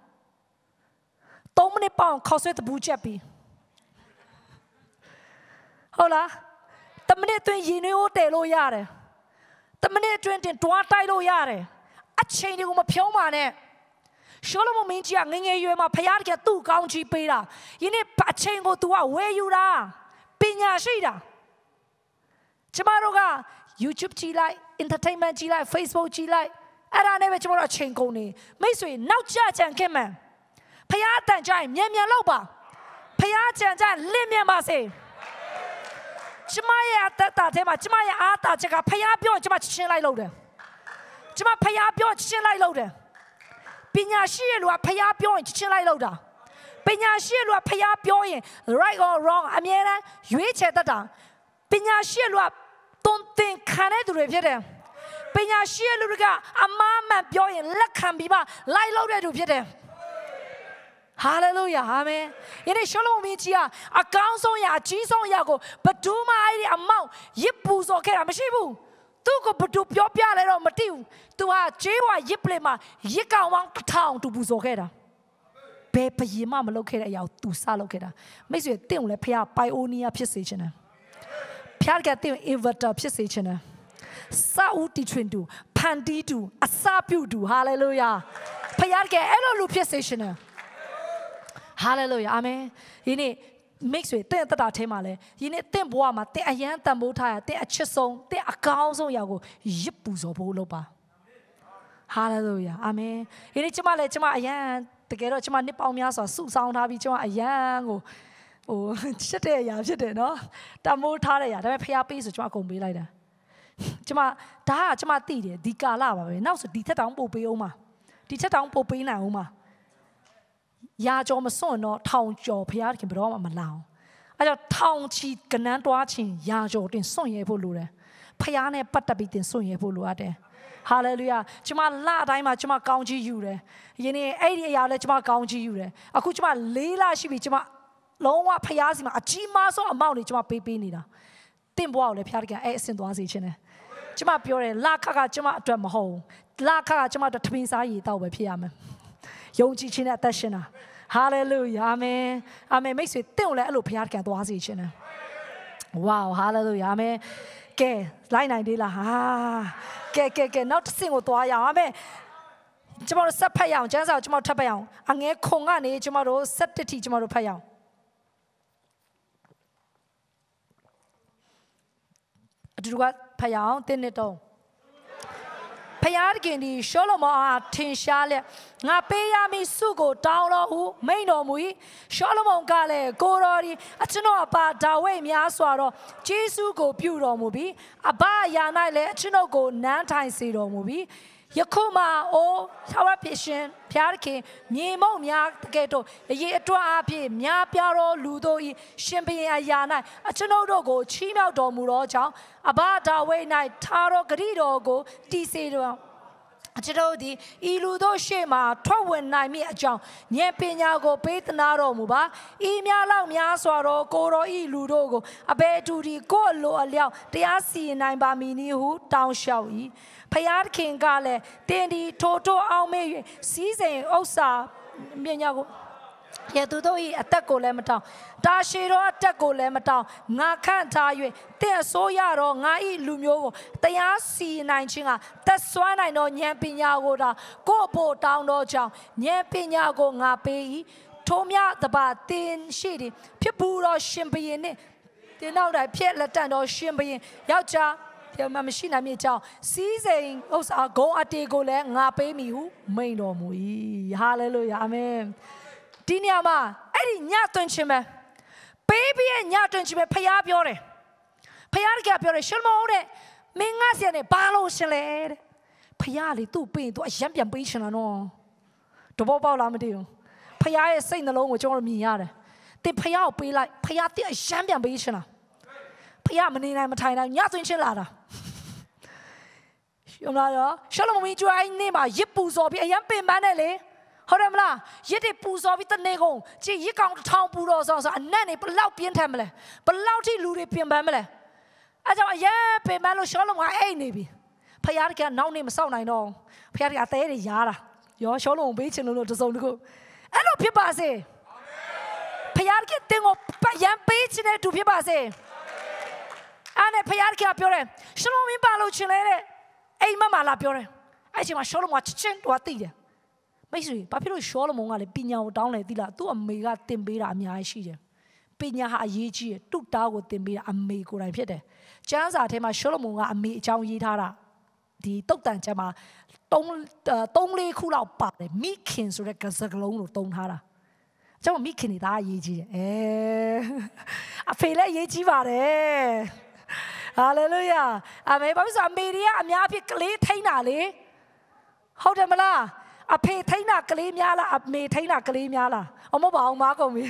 3မိနစ်ပေါအောင်ခေါက်ဆွဲတပူချက်ပြီးဟုတ်လားတမိနစ်အတွင်းရည်နှွေးတဲလို့ရတယ်တမိနစ်အတွင်းတင် တွားတိုက်လို့ရတယ်အချိန်တွေကိုမဖြုံးပါနဲ့ရှိုလမုန်မင်းကြီးကငငယ်ရွယ်မှာဖယားတကယ်သူ့ကောင်းချီးပေးတာယနေ့အချိန်ကို तू ကဝယ်ယူတာပညာရှိတာကျမတို့က YouTube ကြည့်လိုက် entertainment ကြည့်လိုက် Facebook ကြည့်လိုက်အဲ့ဒါနဲ့ပဲကျမတို့အချိန်ကုန်နေမိတ်ဆွေနောက်ကျကြံခင်မှန်ဖယားအတန်ကြရင်မြန်မြန်လောက်ပါဖယားကြံကြလင့်မြန်ပါစေကျမရဲ့အသက်တာထဲမှာကျမရဲ့အားတာချက်ကဖယားပြောကျမချင်းလိုက်လို့တယ်ကျမဖယားပြောချင်းလိုက်လို့တယ်ပညာရှိတဲ့လူကဖျားပြောရင်ချချင်းလိုက်လောက်တာပညာရှိတဲ့လူကဖျားပြောရင် right or wrong အမြဲတမ်းရွေးချယ်တတ်တာပညာရှိတဲ့လူကတုံသင်ခံတဲ့သူတွေဖြစ်တယ်ပညာရှိတဲ့လူတွေကအမှားမှန်ပြောရင်လက်ခံပြီးမှလိုက်လောက်တဲ့သူဖြစ်တယ်ဟာလေလုယာအာမင်ယနေ့ရှလုံးမင်းကြီးကအကောင်းဆုံးရာအကြီးဆုံးရာကိုဘဒူးမအဲ့ဒီအမောင်ရစ်ပူစော်ခဲ့တာမရှိဘူးသူ့ကိုဘသူပြောပြလဲတော့မသိဘူး။ तू ဟာဂျေးဝါရစ်ပလင်မှာရစ်ကောင်ပေါင်းတစ်ထောင်သူပူဇော်ခဲ့တာ။ဘယ်ဘယင်မှမလုပ်ခဲ့တဲ့အရာကို तू စလုပ်ခဲ့တာ။မိတ်ဆွေတင့်ကိုလည်းဖခင်ပိုင်အိုနီးယားဖြစ်စေချင်တယ်။ဖခင်ကတင့်ကို inverter ဖြစ်စေချင်တယ်။စာဦးတီထွင်သူဖန်တီးသူအစာပြုသူ hallelujah ။ဖခင်ကအဲ့လိုလူဖြစ်စေချင်တယ်။ hallelujah အာမင်။ဒီနေ့မိတ်ဆွေတင့်တတာထဲမှာလဲဒီနေ့တင့်ဘဝမှာတင့်အယံတန်ဖိုးထားရတင့်အချစ်ဆုံးတင့်အကောင်းဆုံးရာကိုရစ်ပူဇော်ဖို့လုပ်ပါဟာလေလုယာအာမင်ဒီနေ့ကျမလည်းကျမအယံတကယ်တော့ကျမနှစ်ပေါင်းများစွာစုဆောင်းထားပြီးကျမအယံကိုဟိုချစ်တဲ့အရာဖြစ်တယ်နော်တမိုးထားတဲ့အရာဒါပေမဲ့ဖျားပေးဆိုကျမအကုန်ပေးလိုက်တာကျမဒါကကျမသိတယ်ဒီကာလပါပဲနောက်ဆိုဒီထက်တောင်ပို့ပေးအောင်ပါဒီထက်တောင်ပို့ပေးနိုင်အောင်ပါရာကျော်မစွန့်တော့ထောင်ကျော်ဘုရားခင်ဘယ်တော့မှမလောင်အဲကြောင့်ထောင်ချီကနန်းတွားချင်းရာကျော်တင်စွန့်ရဲဖို့လိုတယ်ဖះနဲ့ပတ်သက်ပြီးတင်စွန့်ရဲဖို့လိုအပ်တယ်ဟာလေလုယာကျမလအတိုင်းမှာကျမကောင်းကြီးယူတယ်ယနေ့အဲ့ဒီအရာလဲကျမကောင်းကြီးယူတယ်အခုကျမ၄လရှိပြီကျမလုံးဝဖះစီမှာအကြီးမားဆုံးအမောက်တွေကျမပေးပေးနေတာတင့်ဘွားကိုလည်းဖះတကယ်အဲ့အဆင်သွားစေခြင်းတယ်ကျမပြောတယ်လခခကျမအတွက်မဟုတ်လခခကျမအတွက်ထမင်းစားရည်တောက်ပဲဖြစ်ရမယ်ယုံကြည်ခြင်းနဲ့အသက်ရှင်တာဟာလေလုယာအာမင်အာမင်မိတ်ဆွေတင့်ကိုလည်းအဲ့လိုဘုရားတခင်သွားစေခြင်းနဲ့ဝါဟာလေလုယာအာမင်ကဲလိုက်နိုင်သေးလားဟာကဲကဲကဲနောက်တစ်ဆင့်ကိုသွားရအောင်အာမင်ကျွန်တော်တို့ဆက်ဖတ်ရအောင်ကျမ်းစာကိုကျွန်တော်ထပ်ဖတ်ရအောင်အငဲခုံကနေကျွန်တော်တို့7တိကျွန်တော်တို့ဖတ်ရအောင်အတူတူကဖတ်ရအောင်1နှစ်3ဖယားတခင်ဒီရှောလမောအားထင်ရှားလက်ငါပေးရမည်စုကို တောင်းတော်ဟုမိန်တော်မူ၏ရှောလမုန်ကလည်းကိုတော်ဒီအကျွန်ုပ်အပါဒါဝိတ်များစွာတော့ဂျေစုကိုပြုတော်မူပြီးအဘယာ၌လည်းအကျွန်ုပ်ကိုနန်းထိုင်စေတော်မူပြီးယခုမှအိုးဆောရဖြစ်ရှင်ဖျားခင်မြေမုံများတကယ်တော့အရေးအတွက်အဖြစ်များပြားသောလူတို့ဤရှင်ဘုရင်အရာ၌အကျွန်ုပ်တို့ကိုချီးမြှောက်တော်မူသောကြောင့်အဘဒါဝိဒ်၌သာတော်ဂရိတော်ကိုတည်စေတော်အကျွန်ုပ်သည်ဤလူတို့ရှေ့မှထွက်ဝင်နိုင်မိအကြောင်းဉာဏ်ပညာကို ပေးသနာတော်မူပါဤများလောက်များစွာသောကိုတော်ဤလူတို့ကိုအဘယ်သူဒီကိုအလိုအလျောက်တရားစီရင်နိုင်ပါမည်နည်းဟု တောင်းလျှောက်၏ဖယားခင်ကလည်းတင်းဒီထိုးထိုးအောင်မေ့၍စီးစိမ်ဥစ္စာပညာကိုယေသူတို့၏အသက်ကိုလည်းမတောင်းတာရှည်တော်အသက်ကိုလည်းမတောင်းငါခန့်ထား၍တင့်အစိုးရတော်ငါ၏လူမျိုးကိုတရားစီနိုင်ခြင်းကသက်စွမ်းနိုင်သောဉာဏ်ပညာကိုသာကို့ဖို့တောင်းတော်ကြောင့်ဉာဏ်ပညာကိုငါပေး၏ထိုမြတပါတင်ရှိသည်ဖြစ်ဘူးတော်ရှင်ဘုရင်နှင့်တင်နောက်တိုင်းဖြစ်လက်တန်တော်ရှင်ဘုရင်ယောက်ျားပြန်မမရှိနိုင်မြေကြောင်းစီးစိမ်ဥစ္စာဂုံအတေကိုလည်းငါပေးမိဟုမိန်တော်မူ၏ဟာလေလုယာအာမင်ဒီနေရာမှာအဲ့ဒီညတွင်ခြင်းပဲဘေဘီရဲ့ညတွင်ခြင်းပဲဖခင်ပြောတယ်ဖခင်တကယ်ပြောတယ်ရှလမောတဲ့မင်းငါဆရာနဲ့ဘာလို့ရှင်လဲတဲ့ဖခင်လေသူ့ပင်သူအရန်ပြန်ပေးရှင်လာနော်တဘောပေါက်လားမသိဘူးဖခင်ရဲ့စိတ်နှလုံးကိုကျွန်တော်မြင်ရတယ်တင်ဖခင်ကိုပေးလိုက်ဖခင်တင်အရန်ပြန်ပေးရှင်လာဖခင်မနေနိုင်မထိုင်နိုင်ညတွင်ခြင်းလာတာယုံလားရောရှလမမီကျွိုင်းနေမှာရစ်ပူစော်ပြီးအရန်ပင်ပန်းတယ်လေဟုတ်တယ်မလားရစ်တွေပူစောပြီးတနေကုန်ကြည်ရစ်ကောင်ထောင်ပူတော့ဆိုဆိုအနက်နေဘလောက်ပြင်းထန်မလဲဘလောက်ထိလူတွေပြင်ပန်းမလဲအဲကြောင့်အရင်ပင်ပန်းလို့ရှောလုံးကအိတ်နေပြီဖယားတကနောက်နေမစောင့်နိုင်တော့ဖယားတကအသေးတွေရားတာရောရှောလုံးကိုဘေးချင်လို့တစုံတခုအဲ့လိုဖြစ်ပါစေဖယားကတင်ကိုရန်ပေးချင်တဲ့သူဖြစ်ပါစေအဲ့နဲ့ဖယားကပြောတယ်ရှောလုံးမင်းပါလို့ချင်လဲတဲ့အိမ်မမလာပြောတယ်အဲ့ချိန်မှာရှောလုံးကချင်းတူအတိတယ်မိတ်ဆွေဘာဖြစ်လို့ရှောလမုန်ကလည်းပညာကိုတောင်းလဲသီလားသူ့အမေကသင်ပေးတာအများကြီးရှိတယ်ပညာဟာအရေးကြီးတယ်တုတားကိုသင်ပေးတာအမေကိုယ်တိုင်ဖြစ်တယ်ကျမ်းစာထဲမှာရှောလမုန်ကအမေအကြောင်းရေးထားတာဒီတုတ်တန်ကျမ်းမှာ၃၃လေးခုလောက်ပါတယ်မိခင်ဆိုတဲ့ကစကလုံးကိုတုံးထားတာကျွန်တော်မိခင်နေတာအရေးကြီးတယ်အဲအဖေလည်းအရေးကြီးပါတယ်ဟာလေလုယာအမေဘာဖြစ်ဆိုအမေတွေကအများအပြားကလေးထိန်းတာလေဟုတ်တယ်မလားအဖေထိန်းတာကလေးများလားအမေထိန်းတာကလေးများလားအမဟုတ်ပါအောင်မကုန်ပြီ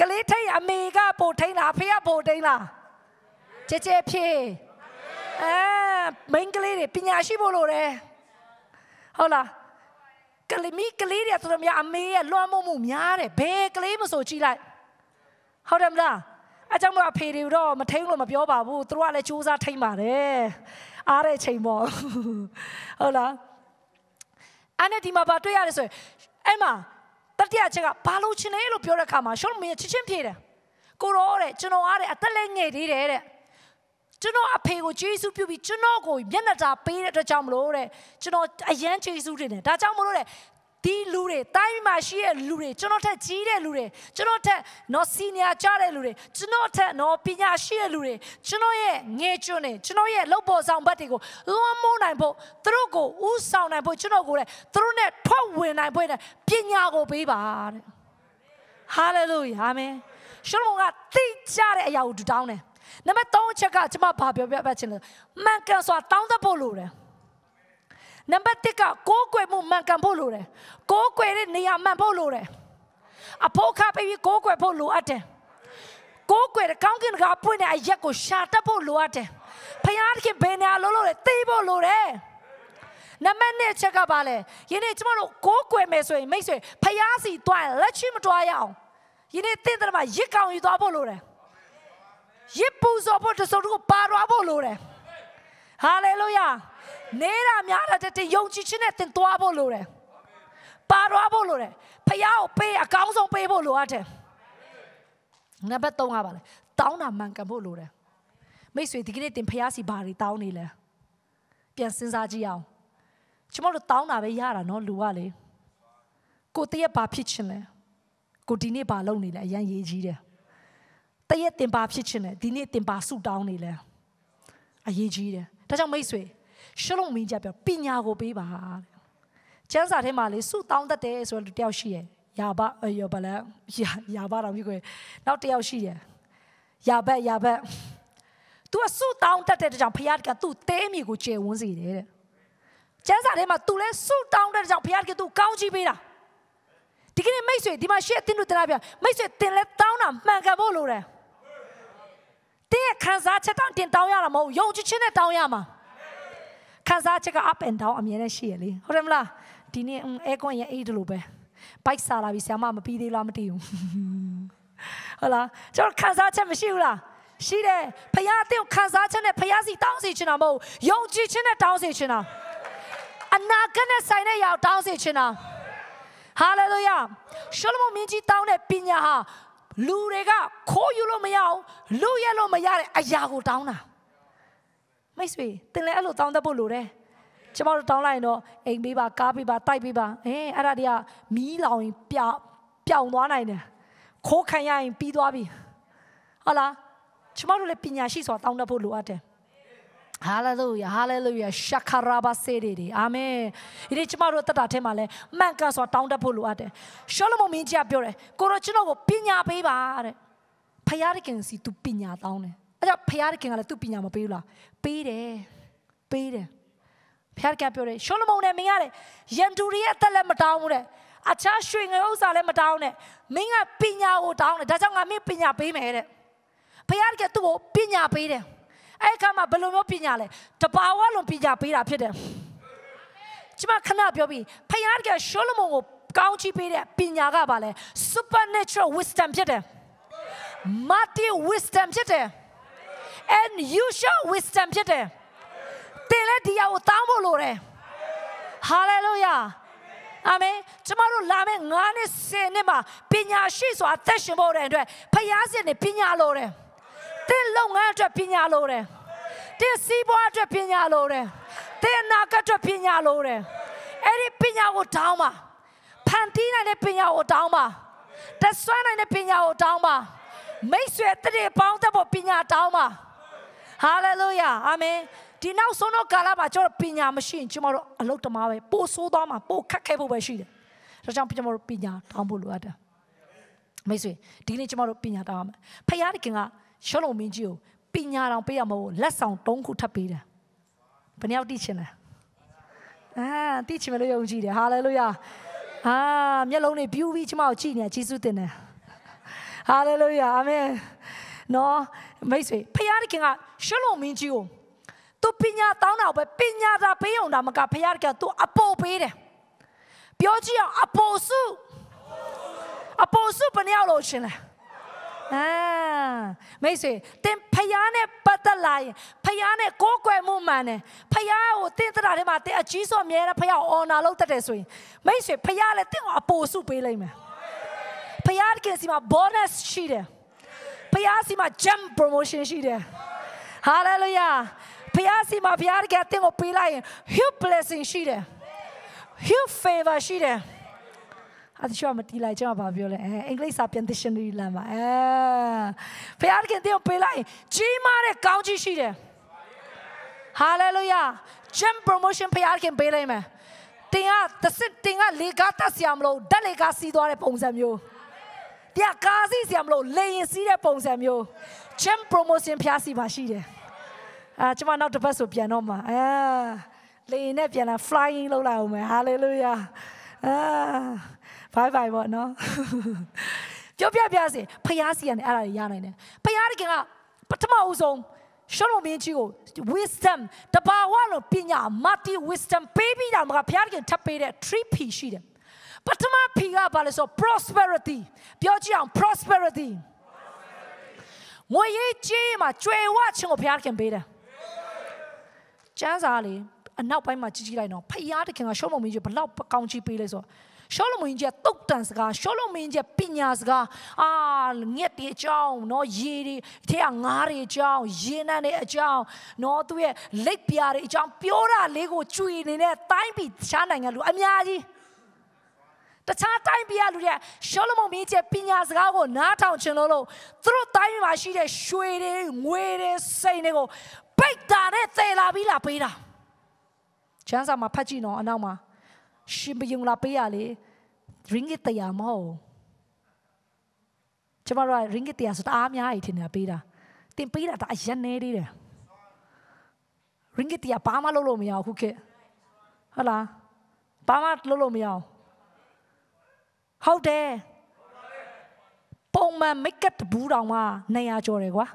ကလေးထိန်းအမေကပို့ထိန်းလားအဖေကပို့ထိန်းလားကြဲကြဲဖြေအဲမိန်းကလေးတွေပညာရှိဖို့လိုတယ်ဟုတ်လားကလေးမိကလေးတွေဆိုတော့များအမေရဲ့လွှမ်းမိုးမှုများတယ်ဘယ်ကလေးမဆိုကြည့်လိုက်ဟုတ်တယ်မလားအကြောင်းမအဖေတွေတော့မထိန်လို့မပြောပါဘူးသူတို့ကလည်းစူးစမ်းထိန်ပါတယ်အားတဲ့ချိန်ပေါ့ဟုတ်လားအဲ့နဲ့ဒီမှာဘာတွေ့ရလဲဆိုရင်အဲ့မှာတတိယချက်ကဘာလို့ချင်လဲလို့ပြောတဲ့အခါမှာရှောလမင်းချစ်ချင်းဖြေတယ်ကိုရောတဲ့ကျွန်တော်အားတဲ့အသက်လည်းငယ်သေးတယ်တဲ့ကျွန်တော်အဖေကိုယေရှုပြုပြီးကျွန်တော်ကိုမျက်နှာသာပေးတဲ့အတွက်ကြောင့်မလို့တဲ့ကျွန်တော်အယမ်းယေရှုတင်တယ်ဒါကြောင့်မလို့တဲ့ဒီလူတွေတိုင်းမှာရှိတဲ့လူတွေကျွန်တော်ထက်ကြီးတဲ့လူတွေကျွန်တော်ထက်နော်စီနီယာကျတဲ့လူတွေကျွန်တော်ထက်နော်ပညာရှိတဲ့လူတွေကျွန်တော်ရဲ့ငယ်ကျွန်းတွေကျွန်တော်ရဲ့လုပ်ပေါ်ဆောင်ဘက်တွေကိုလွှမ်းမိုးနိုင်ဖို့သူတို့ကိုဥဆောင်နိုင်ဖို့ကျွန်တော်ကိုလည်းသူတို့နဲ့ထွက်ဝင်နိုင်ဖို့ပညာကိုပေးပါတဲ့ဟာလေလုယာအာမင်ရှလုံးကသိကြတဲ့အရာကိုတူတောင်းတယ်နံပါတ်3အချက်ကကျွန်မဘာပြောပြပတ်ခြင်းလဲမှန်ကန်စွာတောင်းတဖို့လိုတယ်နံပါတ်1ကကိုးကွယ်မှုမှန်ကန်ဖို့လိုတယ်ကိုးကွယ်တဲ့နေရာမှန်ဖို့လိုတယ်အဖို့ခပေးပြီးကိုးကွယ်ဖို့လိုအပ်တယ်ကိုးကွယ်တဲ့ကောင်းကင်ကပွင့်တဲ့အရက်ကိုရှာတတ်ဖို့လိုအပ်တယ်ဖယားခင်ဘယ်နေရာလုံးလုံးလဲသိဖို့လိုတယ်နမနဲ့ချက်ကပါလေယနေ့ကျမတို့ကိုးကွယ်မယ်ဆိုရင်မိတ်ဆွေဖျားစီတွားလက်ချီမတွားရအောင်ယနေ့တင့်တယ်မှာရစ်ကောင်ယူသွားဖို့လိုတယ်ရစ်ပူဇော်ဖို့တစုံတခုပါသွားဖို့လိုတယ်ဟာလေလုယာနေတာများတာတဲ့ယုံကြည်ခြင်းနဲ့သင်သွားဖို့လိုတယ်ပါရဖို့လိုတယ်ဖယားကိုပေးအကောင်းဆုံးပေးဖို့လိုအပ်တယ်နံပါတ်3ကပါလေတောင်းတာမှန်ကန်ဖို့လိုတယ်မိတ်ဆွေဒီကနေ့သင်ဖယားစီဘာတွေတောင်းနေလဲပြန်စဉ်းစားကြည့်အောင်ကျမတို့တောင်းတာပဲရတာနော်လူကလေကိုတရက်ဘာဖြစ်ချင်လဲကိုဒီနေ့ဘာလုပ်နေလဲအရန်ရေးကြီးတယ်တရက်တင်ဘာဖြစ်ချင်လဲဒီနေ့တင်ဘာဆူတောင်းနေလဲအရေးကြီးတယ်ဒါကြောင့်မိတ်ဆွေရှလုံးမင်းကြပြောပညာကိုပေးပါတဲ့။ကျမ်းစာထဲမှာလေစုတောင်းတတ်တယ်ဆိုတော့တယောက်ရှိရဲ့။ယာဘယောဘလန်ယာယာဘတော်မျိုးကိုနောက်တယောက်ရှိရဲ့။ယာဘက်ယာဘက်။ तू ကစုတောင်းတတ်တဲ့ကြောင့်ဖခင်က तू တဲအမိကိုကျယ်ဝန်းစေတယ်တဲ့။ကျမ်းစာထဲမှာ तू လဲစုတောင်းတဲ့ကြောင့်ဖခင်က तू ကောင်းချီးပေးတာ။ဒီကနေ့မိတ်ဆွေဒီမှာရှေ့အတင်းတို့တရားပြမိတ်ဆွေတင်လဲတောင်းတာမှန်ကန်ဖို့လိုတယ်။တင်းရဲ့ခံစားချက်တောင်းတင်တောင်းရတာမဟုတ်ယုံကြည်ခြင်းနဲ့တောင်းရမှာ။ခံစားချက်က up and down အမြဲတမ်းရှိရလေဟုတ်တယ်မလားဒီနေ့ air con ရဲ့အေးတလို့ပဲဘိုက်စားလာပြီဆရာမမပြီးသေးလားမသိဘူးဟုတ်လားကျွန်တော်ခံစားချက်မရှိဘူးလားရှိတယ်ဖခင်အသင်ခံစားချက်နဲ့ဖခင်စီတောင်းစီချင်တာမဟုတ်ယုံကြည်ခြင်းနဲ့တောင်းစီချင်တာအနာဂတ်နဲ့ဆိုင်တဲ့ရောက်တောင်းစီချင်တာဟာလေလုယာရှလမုန်မြင့်ကြီးတောင်းတဲ့ပညာဟာလူတွေကခိုးယူလို့မရအောင်လူရဲလို့မရတဲ့အရာကိုတောင်းတာမိတ်ဆွေသင်လည်းအဲ့လိုတောင်းတဖို့လိုတယ်ကျမတို့တောင်းလိုက်ရင်တော့အိမ်ပေးပါကားပေးပါတိုက်ပေးပါအဲအဲ့ဒါတွေကမီးလောင်ရင်ပြပြောင်သွားနိုင်တယ်ခိုးခံရရင်ပြီးသွားပြီဟုတ်လားကျမတို့လည်းပညာရှိစွာတောင်းတဖို့လိုအပ်တယ်ဟာလေလုယာဟာလေလုယာရှခရာဘာစေရီဒီအာမင်ဒီနေ့ကျမတို့တက်တာထဲမှာလဲမှန်ကန်စွာတောင်းတဖို့လိုအပ်တယ်ရှောလမုန်မင်းကြီးကပြောတယ်ကိုရောကျွန်တော်ကိုပညာပေးပါတဲ့ဖယားရခင်စီ तू ပညာတောင်းတယ်အဲ့တော့ဖျားခင်ကလည်းသူ့ပညာမပေးဘူးလားပေးတယ်ပေးတယ်ဖျားကပြောတယ်ရှောလမုန်နဲ့မင်းကလေယန်တူရီရဲ့အသက်လည်းမတောင်းဘူးတဲ့အခြားရွှေငွေဥစ္စာလည်းမတောင်းနဲ့မင်းကပညာကိုတောင်းတယ်ဒါကြောင့်ငါမင်းပညာပေးမယ်တဲ့ဖျားကသူ့ကိုပညာပေးတယ်အဲ့ခါမှာဘယ်လိုမျိုးပညာလဲတဘာဝလုံးပညာပေးတာဖြစ်တယ်ကျမခဏပြောပြီးဖျားကရှောလမုန်ကိုကောင်းချီးပေးတဲ့ပညာကပါလဲ supernatural wisdom ဖြစ်တယ် multi wisdom ဖြစ်တယ် and you shall wisdom ဖြစ်တယ်သင်လည်းဒီအရာကိုတောင်းဖို့လိုတယ် hallelujah အာမင်ကျမတို့လာမယ့်9နှစ်10နှစ်မှာပညာရှိစွာသက်ရှင်ဖို့တဲ့အတွက်ဖျားစင်နေပညာလိုတယ်သင်လုပ်ငန်းအတွက်ပညာလိုတယ်သင်စီးပွားအတွက်ပညာလိုတယ်သင်အနာဂတ်အတွက်ပညာလိုတယ်အဲ့ဒီပညာကိုတောင်းပါဖန်တီးနိုင်တဲ့ပညာကိုတောင်းပါတဆွမ်းနိုင်တဲ့ပညာကိုတောင်းပါမိတ်ဆွေတရေပေါင်းတဲ့ပေါ်ပညာတောင်းပါဟာလေလုယာအာမင်ဒီနောက်ဆုံးတော့ကာလမှာကျွန်တော်ပညာမရှိရင်ကျွန်တော်တို့အလုတ်တမားပဲပိုဆိုးသွားမှာပိုခက်ခဲဖို့ပဲရှိတယ်ဒါကြောင့်ကျွန်တော်တို့ပညာတောင်းဖို့လိုအပ်တယ်မိတ်ဆွေဒီနေ့ကျွန်တော်တို့ပညာတောင်းရမယ်ဖယားတခင်ကရှောလုံမင်းကြီးကိုပညာတောင်ပေးရမလို့လက်ဆောင်၃ခုထပ်ပေးတယ်ဘယ်နှယောက်တိချင်လဲအာတိချင်မလို့ယုံကြည်တယ်ဟာလေလုယာအာမျက်လုံးတွေပြူးပြီးကျွန်မကိုကြည့်နေယေရှုတင်တယ်ဟာလေလုယာအာမင်နော်မိတ်ဆွေဖယားခင်ကရှလုံမင်းကြီးကိုသူပညာတောင်းတာပဲပညာသာပေးအောင်တာမကဖယားခင်ကသူအပေါ်ပေးတယ်ပြောကြည့်အောင်အပေါ်စုအပေါ်စုဘယ်နှယောက်လို့ရှင်လဲအာမိတ်ဆွေတင်ဖယားနဲ့ပတ်သက်လာရင်ဖယားနဲ့ကိုးကွယ်မှုမှန်တယ်ဖယားကိုတင့်တရာထဲမှာတင်အကြီးဆုံးအမြဲတမ်းဖယားကိုအော်နာလုပ်တတ်တယ်ဆိုရင်မိတ်ဆွေဖယားလည်းတင့်ကိုအပေါ်စုပေးလိုက်မယ်ဖယားကစီမှာ bonus ရှိတယ်ရားစီမှာ jump promotion ရှိတယ် hallelujah ဖရားစီမှာဖရားကတင်ကိုပေးလိုက်ရင် huge blessing ရှိတယ် huge favor ရှိတယ်အဲ့ဒီကမတီးလိုက်ကျွန်မဘာပြောလဲအဲအင်္ဂလိပ်စာပြန် dictionary လမ်းပါအဲဖရားကတင်ကိုပေးလိုက်ရင်ကြီးမားတဲ့ကောင်းကြီးရှိတယ် hallelujah jump promotion ဖရားကပေးလိုက်မယ်တင်ကတစ်စစ်တင်ကလေကားတတ်ဆရာမလို့ဓာတ်လေကားစီးသွားတဲ့ပုံစံမျိုးတရားကားစီးဆရာမလို့လေရင်စီးတဲ့ပုံစံမျိုး gym promotion ဖျားစီမှာရှိတယ်အာကျွန်မနောက်တစ်ပတ်ဆိုပြန်တော့မှာအာလေရင်နဲ့ပြန်လာ flying လုပ်လာအောင်မယ် hallelujah အာ bye bye ပေါ့နော်ပြောပြပြစီဖျားစီကနေအဲ့ဒါတွေရနိုင်တယ်ဖျားတခင်ကပထမဦးဆုံးရှလုံးမင်းကြီးကို wisdom တဘာဝလို့ပညာ multi wisdom ပေးပြီးတာမှာဘုရားခင်ထပ်ပေးတဲ့ 3P ရှိတယ်ပထမဖီကဘာလဲဆို prosperity ပြောကြည့်အောင် prosperity ငွေရေးကြေးမှာကျွယ်ဝခြင်းကိုဘုရားခင်ပေးတယ်ကျမ်းစာလေးအနောက်ပိုင်းမှာကြည့်ကြည့်လိုက်တော့ဘုရားတခင်ကရှောလမင်းကြီးဘလောက်ကောင်းချီးပေးလဲဆိုတော့ရှောလမင်းကြီးကတုတ်တန်စကားရှောလမင်းကြီးပညာစကားအာငက်တဲ့အကြောင်းနော်ရေတွေထဲကငါးတွေအကြောင်းရေနံတွေအကြောင်းနော်သူ့ရဲ့လက်ပြားတွေအကြောင်းပြောတာလေးကိုကြွေနေတဲ့တိုင်းပြည်တခြားနိုင်ငံလူအများကြီးတခြားတိုင်းပြည်ကလူတွေကရှောလမုန်မင်းကြီးပညာစကားကိုနားထောင်ခြင်းလို့လို့သူတို့တိုင်းပြည်မှာရှိတဲ့ရွှေတွေငွေတွေစိန်တွေကိုပိတ်တာနဲ့သေလာပြီးလာပေးတာချမ်းစာမှာဖတ်ကြည့်နော်အနောက်မှာရှင်ဘယုံလာပေးရလေ ringgit တရားမဟုတ်ကျမတို့က ringgit တရားဆိုတာအားများကြီးထင်နေတာပေးတာတင်ပေးတာဒါအရက်နေသေးတယ် ringgit တရားဘာမှလုပ်လို့မရဘူးခုခေတ်ဟုတ်လားဘာမှလုပ်လို့မရဘူးဟုတ်တယ်ပုံမှန်မိတ်ကပ်တဘူးတောင်မှ200ကျော်တယ်ကွာ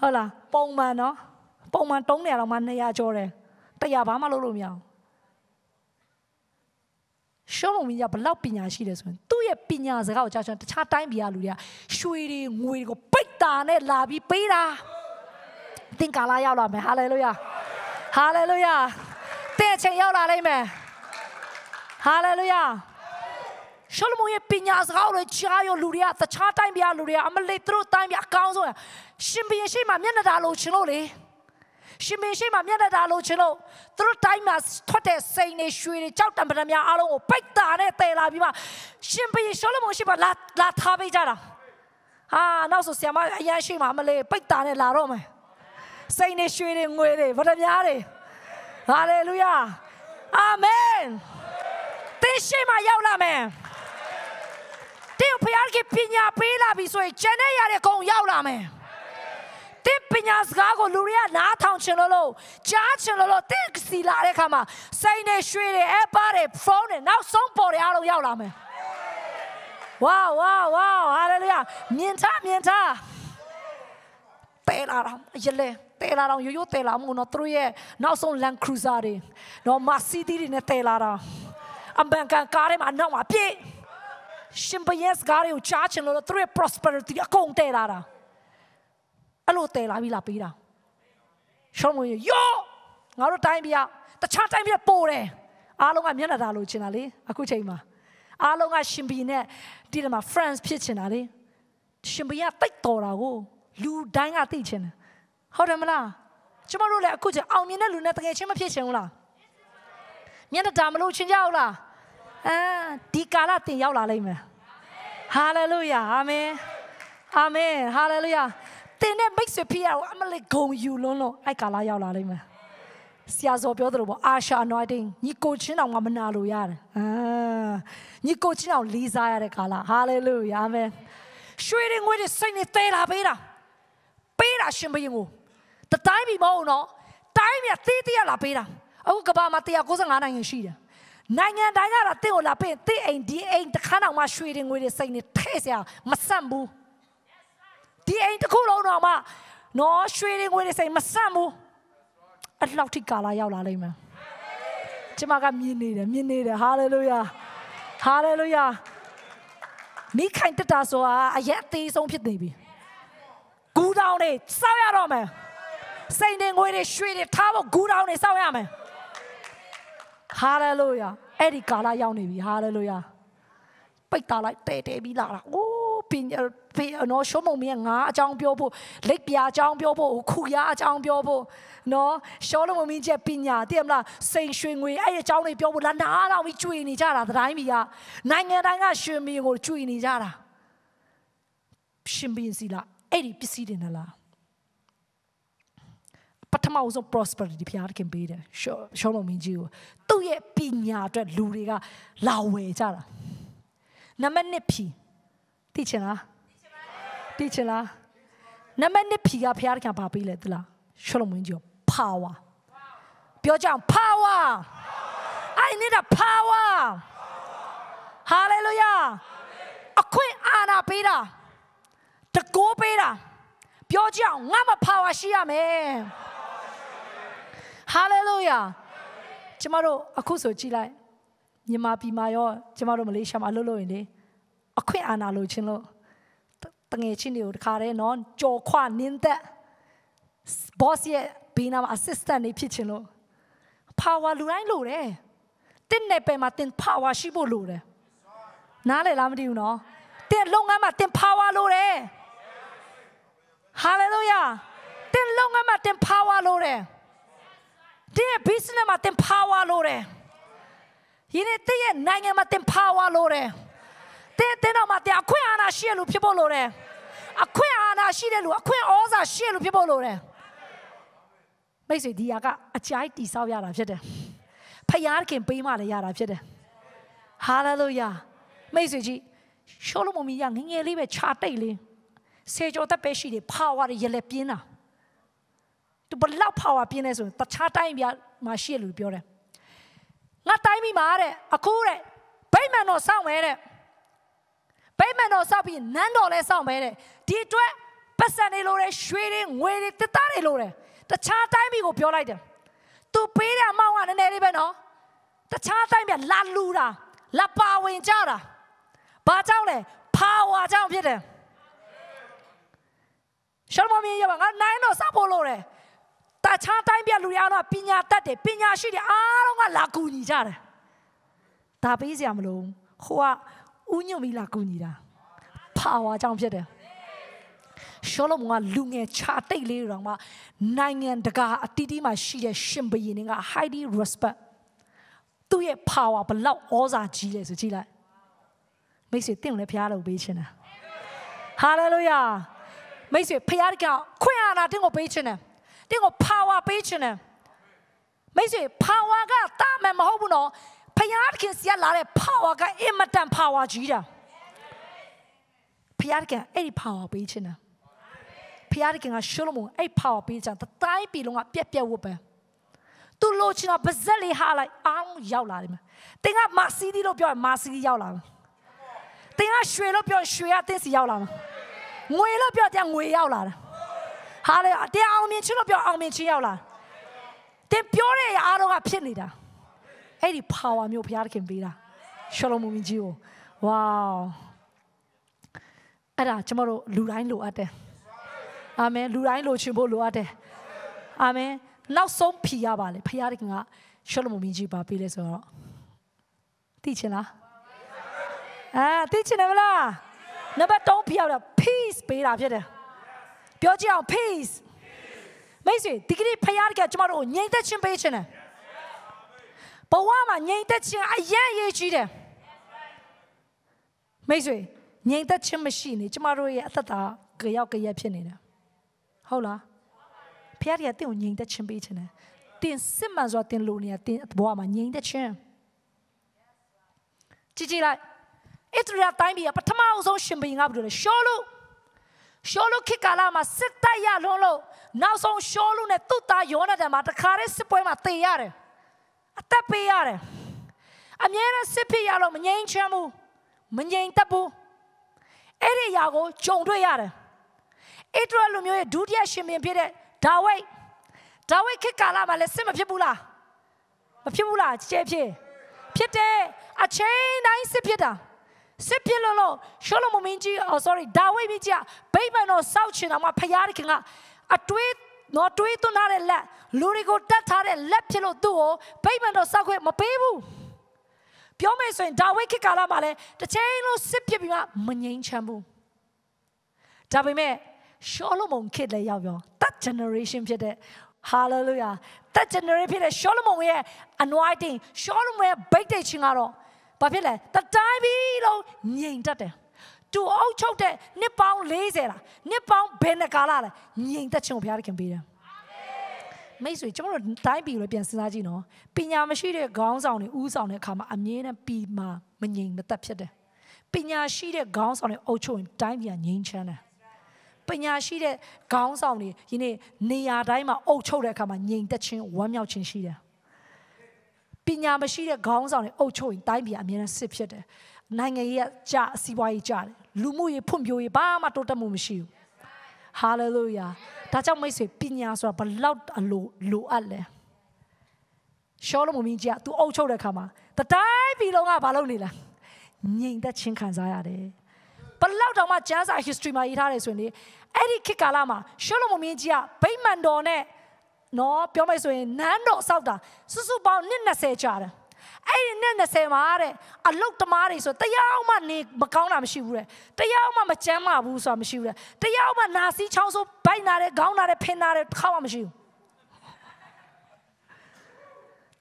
ဟုတ်လားပုံမှန်နော်ပုံမှန်300တောင်မှ200ကျော်တယ်တရားဘာမှလုပ်လို့မရအောင်ရှောင်းလုံးမင်းကဘလောက်ပညာရှိတယ်ဆိုရင်သူ့ရဲ့ပညာစကားကိုကြားချင်တခြားတိုင်းပြည်ကလူတွေကရွှေတွေငွေတွေကိုပိတ်တာနဲ့လာပြီးပေးတာသင်ကာလာရောက်လာမယ်ဟာလေလုယာဟာလေလုယာတဲ့အချိန်ရောက်လာလိမ့်မယ်ဟာလေလုယာရှလမုန်ရဲ့ပညာစကားကိုကြားရောလူတွေကတခြားတိုင်းပြလူတွေကအမလေးသူတို့တိုင်းပြအကောင်းဆုံးရှင်ဘီရှိမှမျက်နှာသာလို့ရှင်လို့လေရှင်ဘီရှိမှမျက်နှာသာလို့ရှင်လို့သူတို့တိုင်းမှာထွက်တဲ့စိန်တွေရွှေတွေကြောက်တံပဒများအားလုံးကိုပိတ်တာနဲ့တည်လာပြီးမှရှင်ဘီရှလမုန်ရှိမှလာလာထားပေးကြတာဟာနောက်ဆိုဆရာမအရန်ရှိမှအမလေးပိတ်တာနဲ့လာတော့မယ်စိန်တွေရွှေတွေငွေတွေဗဒများတွေဟာလေလုယာအာမင်တင်းရှိမှရောက်လာမယ်တင်းဖယားကပညာပေးလာပြီဆိုရင်ကျန်တဲ့ရတဲ့ကုံရောက်လာမယ်တင်းပညာစကားကိုလူတွေကနားထောင်ချင်လို့လို့ကြားချင်လို့လို့တင်းစီလာတဲ့ခါမှာစိတ်နဲ့ရွှေတယ်အပါတယ်ဖုန်းနဲ့နောက်ဆုံးပေါ်တယ်အားလုံးရောက်လာမယ်ဝါဝါဝါဟာလေလုယာမြင်ထားမြင်ထားတဲလာတော့ရလေတဲလာတော့ရိုးရိုးတဲလာမို့နော်သူတို့ရဲ့နောက်ဆုံး Land Cruiser တွေနော် Mercedes တွေနဲ့တဲလာတော့အဘန်ကန်ကားထဲမှာနောက်မှာပြည့်ရှင်ဘယက်စကားတွေကိုကြားချင်လို့သူရဲ့ prosperity အကုန်တည်လာတာအဲ့လိုတည်လာပြီလားပေးတာရှောင်းမွေယောငါတို့တိုင်းပြတခြားတိုင်းပြပို့တယ်အားလုံးကမျက်နှာသာလို့ချင်တာလေအခုချိန်မှာအားလုံးကရှင်ဘီနဲ့ဒီမှာ friends ဖြစ်ချင်တာလေရှင်ဘီကတိတ်တော်တာကိုလူတိုင်းကသိချင်တယ်ဟုတ်တယ်မလားကျမတို့လည်းအခုချိန်အောင်မြင်တဲ့လူနဲ့တကယ်ချင်းမဖြစ်ချင်ဘူးလားမျက်နှာဒါမလို့ချင်ကြအောင်လားအာဒီကာလတင်ရောက်လာလိမ့်မယ်ဟာလေလုယာအာမင်အာမင်ဟာလေလုယာတင်တဲ့မိတ်ဆွေဖြစ်ရအောင်အမလေးဂုံယူလွန်းလို့အဲ့ကာလရောက်လာလိမ့်မယ်ဆရာဇော်ပြောသလိုပေါ့အာရှာ anointing ညီကိုချင်းအောင်မနာလို့ရတယ်အာညီကိုချင်းအောင်လေးစားရတဲ့ကာလဟာလေလုယာအာမင်ရွှေရင်ငွေတွေစိတ်နဲ့တဲလာပေးတာပေးတာရှင်ဘုရင်ကိုတတိုင်းပြီမဟုတ်နော်တိုင်းမြတေးတရလာပေးတာအခုကမ္ဘာမှာ195နိုင်ငံရှိတယ်နိုင်ငံတိုင်းကတော့တင့်ကိုလာပင်တင့်အိမ်ဒီအိမ်တခါတော့မှရွှေတွေငွေတွေစိတ်နေထဲ့စရာမဆန့်ဘူးဒီအိမ်တစ်ခုလုံးတော့မှနော်ရွှေတွေငွေတွေစိတ်မဆန့်ဘူးအလောက်ထိကာလာရောက်လာလိမ့်မယ်ကျမကမြင်နေတယ်မြင်နေတယ်ဟာလေလုယာဟာလေလုယာမိခိုင်တတာဆိုတာအရက်သေးဆုံးဖြစ်နေပြီဂူတောင်းနေစောက်ရတော့မယ်စိတ်တွေငွေတွေရွှေတွေထားဖို့ဂူတောင်းနေစောက်ရမယ်ဟာလေလုယာအဲ့ဒီကာလရောက်နေပြီဟာလေလုယာပိတ်တာလိုက်တဲတဲပြီးလာတာအိုးပင်ပေနော်ရှုံးမုံမင်းငါအကြောင်းပြောဖို့လက်ပြအကြောင်းပြောဖို့ခုရအကြောင်းပြောဖို့နော်ရှောလုံးမင်းကျပညာတည်မလားစိန်ရွှေငွေအဲ့အကြောင်းတွေပြောဖို့လာနာတော့ပြီးကျွေနေကြတာတိုင်းမီကနိုင်ငံတိုင်းကရွှေမင်းကိုကျွေနေကြတာရှင်ပင်စီလာအဲ့ဒီပစ္စည်းတွေနလားပထမဆုံး prosperity ဘုရားသခင်ပေးတယ်ရှောလမင်းကြီးကိုသူ့ရဲ့ပညာအတွက်လူတွေကလာဝယ်ကြတာနံပါတ်1ဖြီသိချင်လားသိချင်လားနံပါတ်1ဖြီကဘုရားသခင်ဘာပေးလဲသလားရှောလမင်းကြီးကို power ပြောကြအောင် power I need a power hallelujah အခွင့်အာဏာပေးတာတကိုးပေးတာပြောကြအောင်ငါမ power ရှိရမယ်ဟာလေလုယာကျမတို့အခုဆိုကြည်လိုက်မြန်မာပြည်မှာရောကျမတို့မလေးရှားမှာလှုပ်လို့ရင်လေအခွင့်အာဏာလိုချင်လို့တငယ်ချင်းတွေကိုတခါတည်းနော်ကြော်ခွနင်းသက် boss ရဲ့ဘေးနာမှာ assistant တွေဖြစ်ချင်လို့ power လူတိုင်းလိုတယ်တင့်နယ်ပယ်မှာတင် power ရှိဖို့လိုတယ်နားလည်လားမသိဘူးနော်တင်လုပ်ငန်းမှာတင် power လိုတယ် hallelujah တင်လုပ်ငန်းမှာတင် power လိုတယ်တင်းရဲ့ business မှာတင် power လိုတယ်ဒီနေ့တင်းရဲ့နိုင်ငံမှာတင် power လိုတယ်တင်းတင်းတော့မှာတင်အခွင့်အာဏာရှိရလို့ဖြစ်ဖို့လိုတယ်အခွင့်အာဏာရှိတဲ့လူအခွင့်ဩဇာရှိရလို့ဖြစ်ဖို့လိုတယ်မိတ်ဆွေဒီဟာကအကြိုက်တိဆောက်ရတာဖြစ်တယ်ဖယားခင်ပေးမှလည်းရတာဖြစ်တယ်ဟာလေလုယာမိတ်ဆွေကြီးရှောလမုန်ကြီးကငငယ်လေးပဲခြာတိတ်လေးဆေကျော်သက်ပဲရှိတယ် power ရရလက်ပြင်းတာသူဘလောက် power ပြင်းလဲဆိုရင်တခြားတိုင်းပြမှာရှိတယ်လို့ပြောတယ်ငါတိုင်းမိမှာတဲ့အခုတဲ့ဗိမ္မာန်တော်စောင့်မယ်တဲ့ဗိမ္မာန်တော်စောင့်ပြီးနန်းတော်လည်းစောင့်မယ်တဲ့ဒီအတွက်ပတ်စံတွေလိုတယ်ရွှေတွေငွေတွေတက်တာတွေလိုတယ်တခြားတိုင်းပြည်ကိုပြောလိုက်တယ်သူပေးတဲ့အမောင်းကနည်းနည်းလေးပဲနော်တခြားတိုင်းပြည်လာလူတာလာပါဝင်ကြတာဘာကြောင့်လဲ power ကြောင့်ဖြစ်တယ်ရှောလမမင်းရပါငါနိုင်တော့စောင့်ဖို့လိုတယ်တခြားတိုင်းပြလူတွေအားလုံးပညာတတ်တယ်ပညာရှိတယ်အားလုံးကလာကူညီကြတယ်ဒါပေးစရာမလိုဟိုကဥညွတ်ပြီးလာကူညီတာပါဝါကြောင့်ဖြစ်တယ်ရှောလမုန်ကလူငယ်ခြာတိတ်လေးတောင်မှနိုင်ငံတကာအတီးတီးမှာရှိတဲ့ရှင်ဘုရင်က highly respect သူ့ရဲ့ power ဘလောက်ဩဇာကြီးလဲဆိုကြည့်လိုက်မိတ်ဆွေတင့်လည်းဖျားလို့ပေးချင်တာ hallelujah မိတ်ဆွေဖျားတကခွင့်အာဏာတင့်ကိုပေးချင်တယ်တင့်ကို power ပေးခြင်းနဲ့မိတ်ဆွေ power ကတာမန်မဟုတ်ဘူးနော်ဖယားခင်စီကလာတဲ့ power ကအင်မတန် power ကြီးတာဖယားခင်အဲ့ဒီ power ပေးခြင်းနဲ့ဖယားခင်ကရှုလမုန်အဲ့ power ပေးခြင်းတတိုင်းပြည်လုံးကပြက်ပြက်ဝတ်ပန်းသူလိုချင်တာပါဇက်လေးဟာလိုက်အားလုံးရောက်လာတယ်မတင်ကမာစီးဒီလို့ပြောရင်မာစီးဒီရောက်လာမှာတင်ကရွှေလို့ပြောရင်ရွှေကတင်းစီရောက်လာမှာငွေလို့ပြောကြငွေရောက်လာတာဟာလေတင်အောင်မြင်ချင်းလို့ပြောအောင်မြင်ချင်းရောက်လားတင်ပြောတဲ့အားလုံးကဖြစ်နေတာအဲ့ဒီ power မျိုးဘုရားသခင်ပေးတာရှလောမုန်ကြီးကိုဝေါအဲ့ဒါကျွန်တော်တို့လူတိုင်းလိုအပ်တယ်အာမင် လူတိုင်းလိုချင်ဖို့လိုအပ်တယ်အာမင်နောက်ဆုံးဖြီးရပါလေဘုရားသခင်ကရှလောမုန်ကြီးပါပေးလဲဆိုတော့သိချင်လားအဲသိချင်တယ်မလားနံပါတ်3ဖြီးရတာ peace ပေးတာဖြစ်တယ်ပြောကြအောင် peace မိတ်ဆွေဒီကနေ့ဖခင်ကကျွန်တော်တို့ငြိမ်သက်ခြင်းပေးခြင်းတယ်ဘဝမှာငြိမ်သက်ခြင်းအရင်အရေးကြီးတယ်မိတ်ဆွေငြိမ်သက်ခြင်းမရှိနေကျွန်တော်တို့ရဲ့အသက်တာကြရောက်ကြရဖြစ်နေတယ်ဟုတ်လားဖခင်ကတင့်ကိုငြိမ်သက်ခြင်းပေးခြင်းတယ်တင်စစ်မှန်စွာတင်လို့နေရတင်ဘဝမှာငြိမ်သက်ခြင်းကြည်ကြည်လိုက်ဣသရေလတိုင်းပြည်ကပထမအဆုံးရှင်ဘုရင်ကဘယ်လိုလဲရှောလို့ရှောလုခေတ်ကာလမှာစစ်တပ်ရလွန်လို့နောက်ဆုံးရှောလုနဲ့သူ့သားယောနဒန်မှာတခါတည်းစစ်ပွဲမှာသေရတယ်အသက်ပေးရတယ်အမြဲတမ်းစစ်ဖြစ်ရလို့မငြိမ်းချမ်းဘူးမငြိမ်သက်ဘူးအဲ့ဒီအရာကိုကြုံတွေ့ရတယ်ဣသရေလလူမျိုးရဲ့ဒုတိယရှင်ဘုရင်ဖြစ်တဲ့ဒါဝိတ်ဒါဝိတ်ခေတ်ကာလမှာလည်းစစ်မဖြစ်ဘူးလားမဖြစ်ဘူးလားကျဲဖြစ်ဖြစ်တယ်အချိန်တိုင်းစစ်ဖြစ်တာစစ်ပြစ်လို့လို့ရှောလမုန်မင်းကြီး oh sorry ဒါဝိဒ်မင်းကြီးကဗိမာန်တော်စောက်ချင်တော့မှဖယားခင်ကအတွေးတော့တွေးသွန်းထားတဲ့လက်လူတွေကိုတတ်ထားတဲ့လက်ဖြစ်လို့သူ့ကိုဗိမာန်တော်စောက်ခွင့်မပေးဘူးပြောမယ်ဆိုရင်ဒါဝိဒ်ခေတ်ကာလမှာလည်းတစ်ချိန်လုံးစစ်ပြစ်ပြီးမှမငြိမ်းချမ်းဘူးဒါပေမဲ့ရှောလမုန်ခေတ်လည်းရောက်ရော that generation ဖြစ်တဲ့ hallelujah that generation ဖြစ်တဲ့ရှောလမုန်ရဲ့ anointing ရှောလမုန်ရဲ့ breakthrough ချင်းကတော့ဘာဖြစ်လဲတတိုင်းပြီးလုံးငြိမ်တတ်တယ်သူအုပ်ချုပ်တဲ့နှစ်ပေါင်း40လားနှစ်ပေါင်းဘယ်နှကာလလဲငြိမ်သက်ခြင်းကိုဘုရားသခင်ပေးတယ်မိတ်ဆွေကျွန်တော်တို့တိုင်းပြည်ကိုလည်းပြန်စဉ်းစားကြည့်နော်ပညာမရှိတဲ့ခေါင်းဆောင်တွေဥဆောင်တဲ့အခါမှာအမြဲတမ်းပြည်မှာမငြိမ်မသက်ဖြစ်တယ်ပညာရှိတဲ့ခေါင်းဆောင်တွေအုပ်ချုပ်ရင်တိုင်းပြည်ကငြိမ်ချမ်းတယ်ပညာရှိတဲ့ခေါင်းဆောင်တွေဒီနေ့နေရာတိုင်းမှာအုပ်ချုပ်တဲ့အခါမှာငြိမ်သက်ခြင်းဝမ်းမြောက်ခြင်းရှိတယ်ပညာမရှိတဲ့ခေါင်းဆောင်တွေအုပ်ချုပ်ရင်တိုင်းပြည်အများနဲ့စစ်ဖြစ်တယ်နိုင်ငံရေးကြအစည်းအဝေးကြတယ်လူမှုရေးဖွံ့ဖြိုးရေးဘာမှတိုးတက်မှုမရှိဘူးဟာလေလုယာဒါကြောင့်မိတ်ဆွေပညာဆိုတာဘလောက်အလိုလိုအပ်လဲရှောလမုန်ကြီးကသူအုပ်ချုပ်တဲ့အခါမှာတတိုင်းပြည်လုံးကဘာလုပ်နေလဲငြိမ်သက်ခြင်းခံစားရတယ်ဘလောက်တောင်မှကျမ်းစာ history မှာရေးထားတယ်ဆိုရင်အဲ့ဒီခေတ်ကာလမှာရှောလမုန်ကြီးကဗိမ္မာန်တော်နဲ့နော်ပြောမယ်ဆိုရင်နန်းတော်ဆောက်တာစုစုပေါင်း20ကြာတယ်အဲ့ဒီနဲ့20မှာတဲ့အလုတ်တမားတွေဆိုတရားမှနေမကောင်းတာမရှိဘူးတဲ့တရားမှမကြမ်းမဘူးဆိုတာမရှိဘူးတဲ့တရားမှနာစီချောင်းဆိုဗိုက်နာတယ်ခေါင်းနာတယ်ဖင်နာတယ်ခေါက်မှမရှိဘူး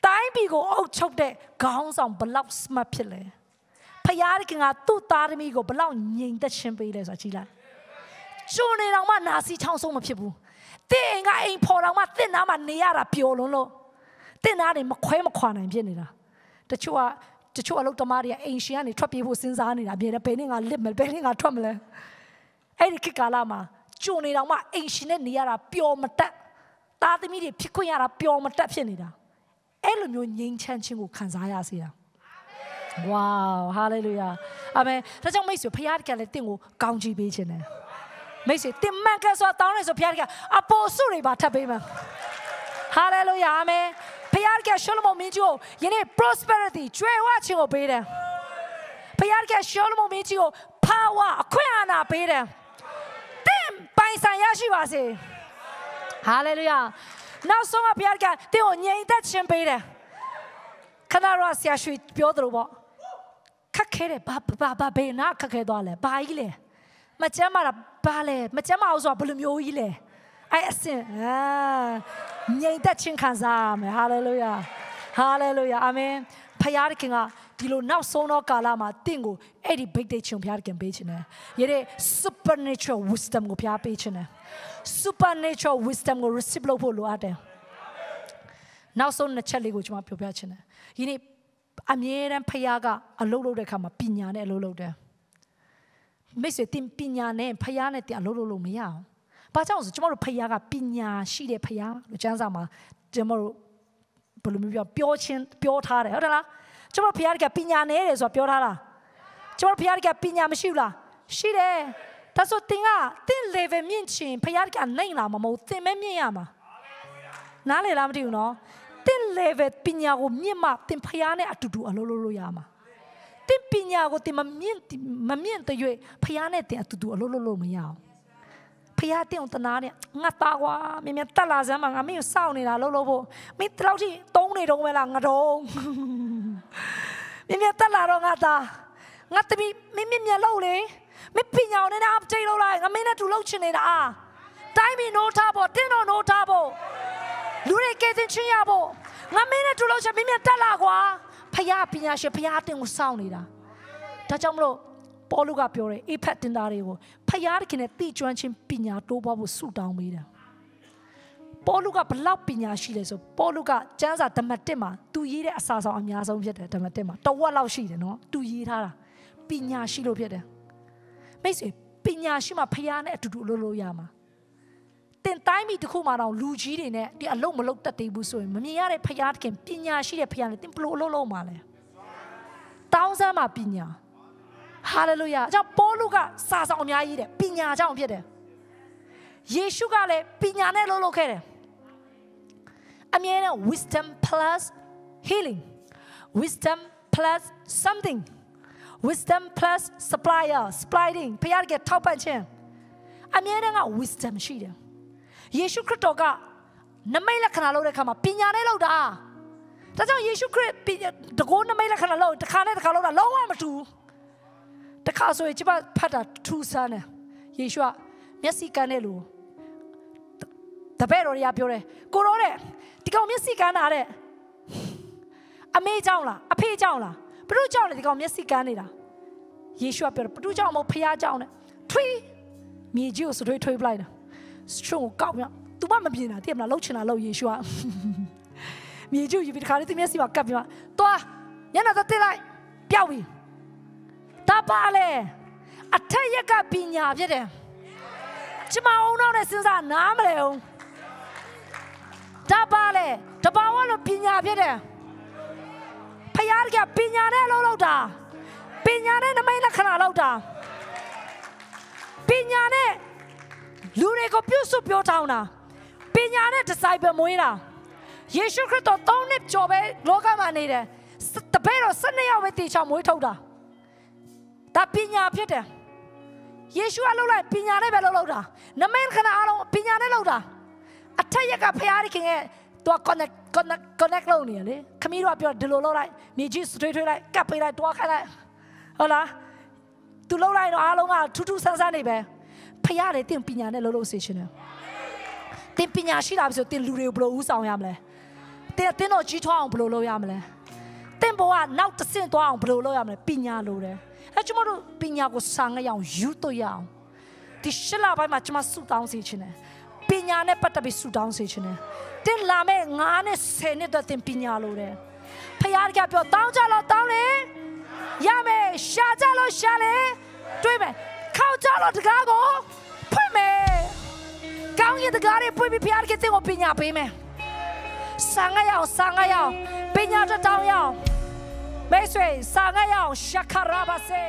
တိုင်းပြည်ကိုအုပ်ချုပ်တဲ့ခေါင်းဆောင်ဘလောက်စမတ်ဖြစ်လဲဖယားရခင်ကသူ့သားသမီးကိုဘလောက်ငြိမ်သက်ခြင်းပေးလဲဆိုတာကြည်လိုက်ကျွန်နေတော်မှနာစီချောင်းဆိုမဖြစ်ဘူးတင်းကအိမ်ဖော်တော်မှတင်းသားမှနေရတာပျော်လွန်းလို့တင်းသားတွေမခွဲမခွာနိုင်ဖြစ်နေတာတချို့ကတချို့အလုပ်တမားတွေကအိမ်ရှင်ကနေထွက်ပြေးဖို့စဉ်းစားနေတာအမြဲတမ်းဘယ်နဲ့ငါလစ်မလဲဘယ်နဲ့ငါထွက်မလဲအဲ့ဒီခေတ်ကာလမှာကျုံနေတော့မှအိမ်ရှင်နဲ့နေရတာပျော်မတက်သားသမီးတွေဖြစ်ခွင့်ရတာပျော်မတက်ဖြစ်နေတာအဲ့လိုမျိုးငြိမ်းချမ်းခြင်းကိုခံစားရစေတာဝေါဟာလေလုယာအာမင်ဒါကြောင့်မိတ်ဆွေဖခင်တကယ်လည်းတင့်ကိုကောင်းချီးပေးခြင်းနဲ့မိတ်ဆွေတင်မှန်ကဆိုတောင်းနေဆိုဘုရားကအပေါ်စုတွေပါထပ်ပေးမှာဟာလေလုယာအာမင်ဘုရားကရှောလမုန်မင်းကြီးကိုယနေ့ prosperity ကျွယ်ဝခြင်းကိုပေးတယ်ဘုရားကရှောလမုန်မင်းကြီးကို power အခွင့်အာဏာပေးတယ်တင်ပိုင်ဆိုင်ရရှိပါစေဟာလေလုယာနောက်ဆုံးကဘုရားကတင်ကိုငြိမ်သက်ခြင်းပေးတယ်ခဏတော့ဆရာရွှေပြောသလိုပေါ့ခက်ခဲတယ်ဘာဘာဘာဘေးနာခက်ခဲသွားလဲဘာကြီးလဲမကျမ်းမာတာဘာလဲမကျမ်းမာအောင်ဆိုတာဘယ်လိုမျိုးကြီးလဲအဲ့အစင်အာငြိမ်သက်ခြင်းခံစားရမယ်ဟာလေလုယာဟာလေလုယာအာမင်ဖခင်ကဒီလိုနောက်ဆုံးသောကာလမှာတင့်ကိုအဲ့ဒီ big day ချင်းဘုရားသခင်ပေးခြင်းနဲ့ရတဲ့ supernatural wisdom ကိုဘုရားပေးခြင်းနဲ့ supernatural wisdom ကို receive လုပ်ဖို့လိုအပ်တယ်။နောက်ဆုံးနှစ်ချက်လေးကိုကျွန်မပြောပြခြင်းနဲ့ဒီနေ့အမြဲတမ်းဘုရားကအလုပ်လုပ်တဲ့အခါမှာပညာနဲ့အလုပ်လုပ်တယ်။မိတ်ဆွေတင်ပညာနဲ့ဖယားနဲ့တင်အလုပ်လုပ်လို့မရအောင်။ဘာကြောင့်လဲဆိုကျွန်တော်တို့ဖယားကပညာရှိတဲ့ဖယားလို့ကျမ်းစာမှာကျွန်တော်တို့ဘယ်လိုမျိုးပြောပြောချင်းပြောထားတယ်ဟုတ်တယ်လား။ကျွန်တော်ဖယားကပညာနဲ့တယ်ဆိုတာပြောထားလား။ကျွန်တော်ဖယားကပညာမရှိဘူးလား။ရှိတယ်။ဒါဆိုတင်ကတင် level မြင့်ချင်ဖယားကနိုင်လာမှာမဟုတ်တင်မဲမြင့်ရမှာ။နားလေလားမသိဘူးနော်။တင် level ပညာကိုမြင့်မှတင်ဖယားနဲ့အတူတူအလုပ်လုပ်လို့ရမှာ။တင့်ပညာကိုတင်မမြင့်မမြင့်တဲ့၍ဖះနဲ့တင်အတူတူအလုပ်လုပ်လို့မရအောင်ဖះတင်အောင်တနာနဲ့ငါသားကွာမင်းမြန်တက်လာစမ်းမှာငါမင်းကိုစောင့်နေတာလုပ်လို့ဖို့မင်းတလောက်ထိတုံးနေတော့မဲလားငါတော့မင်းမြန်တက်လာတော့ငါသားငါသမီးမင်းမြန်မြန်လုပ်လေမင်းပညာနဲ့အပ်တိတ်လုပ်လိုက်ငါမင်းနဲ့တူလုပ်ချင်နေတာအာတိုင်းမီနိုးထားဖို့တင်းတော့နိုးထားဖို့လူတွေကဲတင်ချင်းရဖို့ငါမင်းနဲ့တူလို့ချက်မင်းမြတ်တက်လာကွာ။ဖယားပညာရှင်ဖယားတင်ကိုစောင့်နေတာဒါကြောင့်မလို့ပေါလုကပြောတယ်အေဖက်တင်သားတွေကိုဖယားတခင်နဲ့တိကျွမ်းခြင်းပညာတိုးပွားဖို့ဆုတောင်းပေးတာပေါလုကဘလောက်ပညာရှိလဲဆိုပေါလုကကျမ်းစာဓမ္မတက်မှာသူရေးတဲ့အစာဆောင်အများဆုံးဖြစ်တယ်ဓမ္မတက်မှာတဝက်လောက်ရှိတယ်နော်သူရေးထားတာပညာရှိလို့ဖြစ်တယ်မိတ်ဆွေပညာရှိမှဖယားနဲ့အတူတူလုပ်လို့ရမှာတင်တိုင်းမိတစ်ခုမှတော့လူကြီးတွေနဲ့ဒီအလုံးမလုံးတတ်သေးဘူးဆိုရင် မမြင်ရတဲ့ဖျားသခင်ပညာရှိတဲ့ဖျားနဲ့တင်ဘလို့အလုံးလုံးမှာလဲတောင်းစမ်းမှာပညာဟာလေလုယာအကြောင်းပေါလုကစာဆောင်အများကြီးတဲ့ပညာကြောင့်ဖြစ်တယ်ယေရှုကလည်းပညာနဲ့လှုပ်လှုပ်ခဲ့တယ်အမြဲတမ်း wisdom plus healing wisdom plus something wisdom plus supplier supplying ဖျားသခင်ထောက်ပံ့ခြင်းအမြဲတမ်းက wisdom ရှိတယ်ယေရှုခရစ်တော်ကနမိတ်လက္ခဏာလုပ်တဲ့အခါမှာပညာနဲ့လုပ်တာဒါကြောင့်ယေရှုခရစ်တကောနမိတ်လက္ခဏာလုပ်တခါနဲ့တခါလုပ်တာလုံးဝမတူတခါဆိုရင်ကျမဖတ်တာထူးဆန်းတယ်ယေရှုကမျက်စိကန်းတဲ့လူတပည့်တော်တွေကပြောတယ်ကိုရောတဲ့ဒီကောင်မျက်စိကန်းတာတဲ့အမေကြောင့်လားအဖေကြောင့်လားဘ누구ကြောင့်လဲဒီကောင်မျက်စိကန်းနေတာယေရှုကပြောတယ်ဘ누구ကြောင့်မဟုတ်ဖခင်ကြောင့်နဲ့ထွေးမြေကြီးကိုဆွထွေးထွေးပလိုက်တာ strong ကိုကောက်မြောက်။ तू မမမြင်တာသိရမလားလှုပ်ချင်တာလှုပ်ယေရှုကမြေကျူယူပြီးတခါလေးသူမျက်စိမှာကပ်ပြီးမှသွားညနာတော့တက်လိုက်ပျောက်ပြီ။ဒါပါလေအထက်ရက်ကပညာဖြစ်တယ်။ကျမအောင်တော့လည်းစဉ်းစားနားမလဲအောင်။ဒါပါလေတဘာဝလို့ပညာဖြစ်တယ်။ဖယားကပညာနဲ့လှုပ်လှုပ်တာ။ပညာနဲ့နမိတ်လက္ခဏာလောက်တာပညာနဲ့လူတွေကိုပြုစုပြောထောင်းတာပညာနဲ့ disciple မွေးတာယေရှုခရစ်တော်သုံးနှစ်ကျော်ပဲလောကမှာနေတယ်တပည့်တော်၁၂ယောက်ပဲတေချောင်မွေးထုတ်တာဒါပညာဖြစ်တယ်ယေရှုကလှုပ်လိုက်ပညာနဲ့ပဲလှုပ်လှုပ်တာနမင်ခဏအားလုံးပညာနဲ့လှုပ်တာအထက်ရက်ကဖရားခင်ရဲ့သူက connect connect connect လုပ်နေရလေခမီးတို့ကပြောဒီလိုလှုပ်လိုက်မြေကြီးဆွေးထွေးလိုက်ကပ်ပေးလိုက်တွားခိုင်းလိုက်ဟုတ်လားသူလှုပ်လိုက်တော့အားလုံးကထူးထူးဆန်းဆန်းနေပဲဖခင်လည်းတင်ပညာနဲ့လှုပ်လှုပ်စေရှင်တယ်တင်ပညာရှိလာပြီဆိုတင်လူတွေကိုဘယ်လိုဦးဆောင်ရမလဲတင်တင်တော့ကြီးထွားအောင်ဘယ်လိုလုပ်ရမလဲတင်ဘောကနောက်တဆင့်သွားအောင်ဘယ်လိုလုပ်ရမလဲပညာလိုတယ်အဲကျွန်တော်တို့ပညာကိုစာငတ်အောင်ယူတော့ရအောင်ဒီရှစ်လပိုင်းမှာကျွန်မဆူတောင်းစေခြင်းနဲ့ပညာနဲ့ပတ်သက်ပြီးဆူတောင်းစေခြင်းနဲ့တင်လာမဲ့9နဲ့10နဲ့တော့တင်ပညာလိုတယ်ဖခင်ကပြောတောင်းကြလို့တောင်းလေရမယ်ရှာကြလို့ရှာလေတွေးမယ်ခောက်ကြတော့တကားကိုဖွင့်မယ်ကောင်းရင်တကားတွေဖွင့်ပြီးဘုရားခင်သင်ကိုပညာပေးမယ်ဆံငါရောက်ဆံငါရောက်ပညာတတောင်းရောက်မိတ်ဆွေဆံငါရောက်ရှခရာပါစေ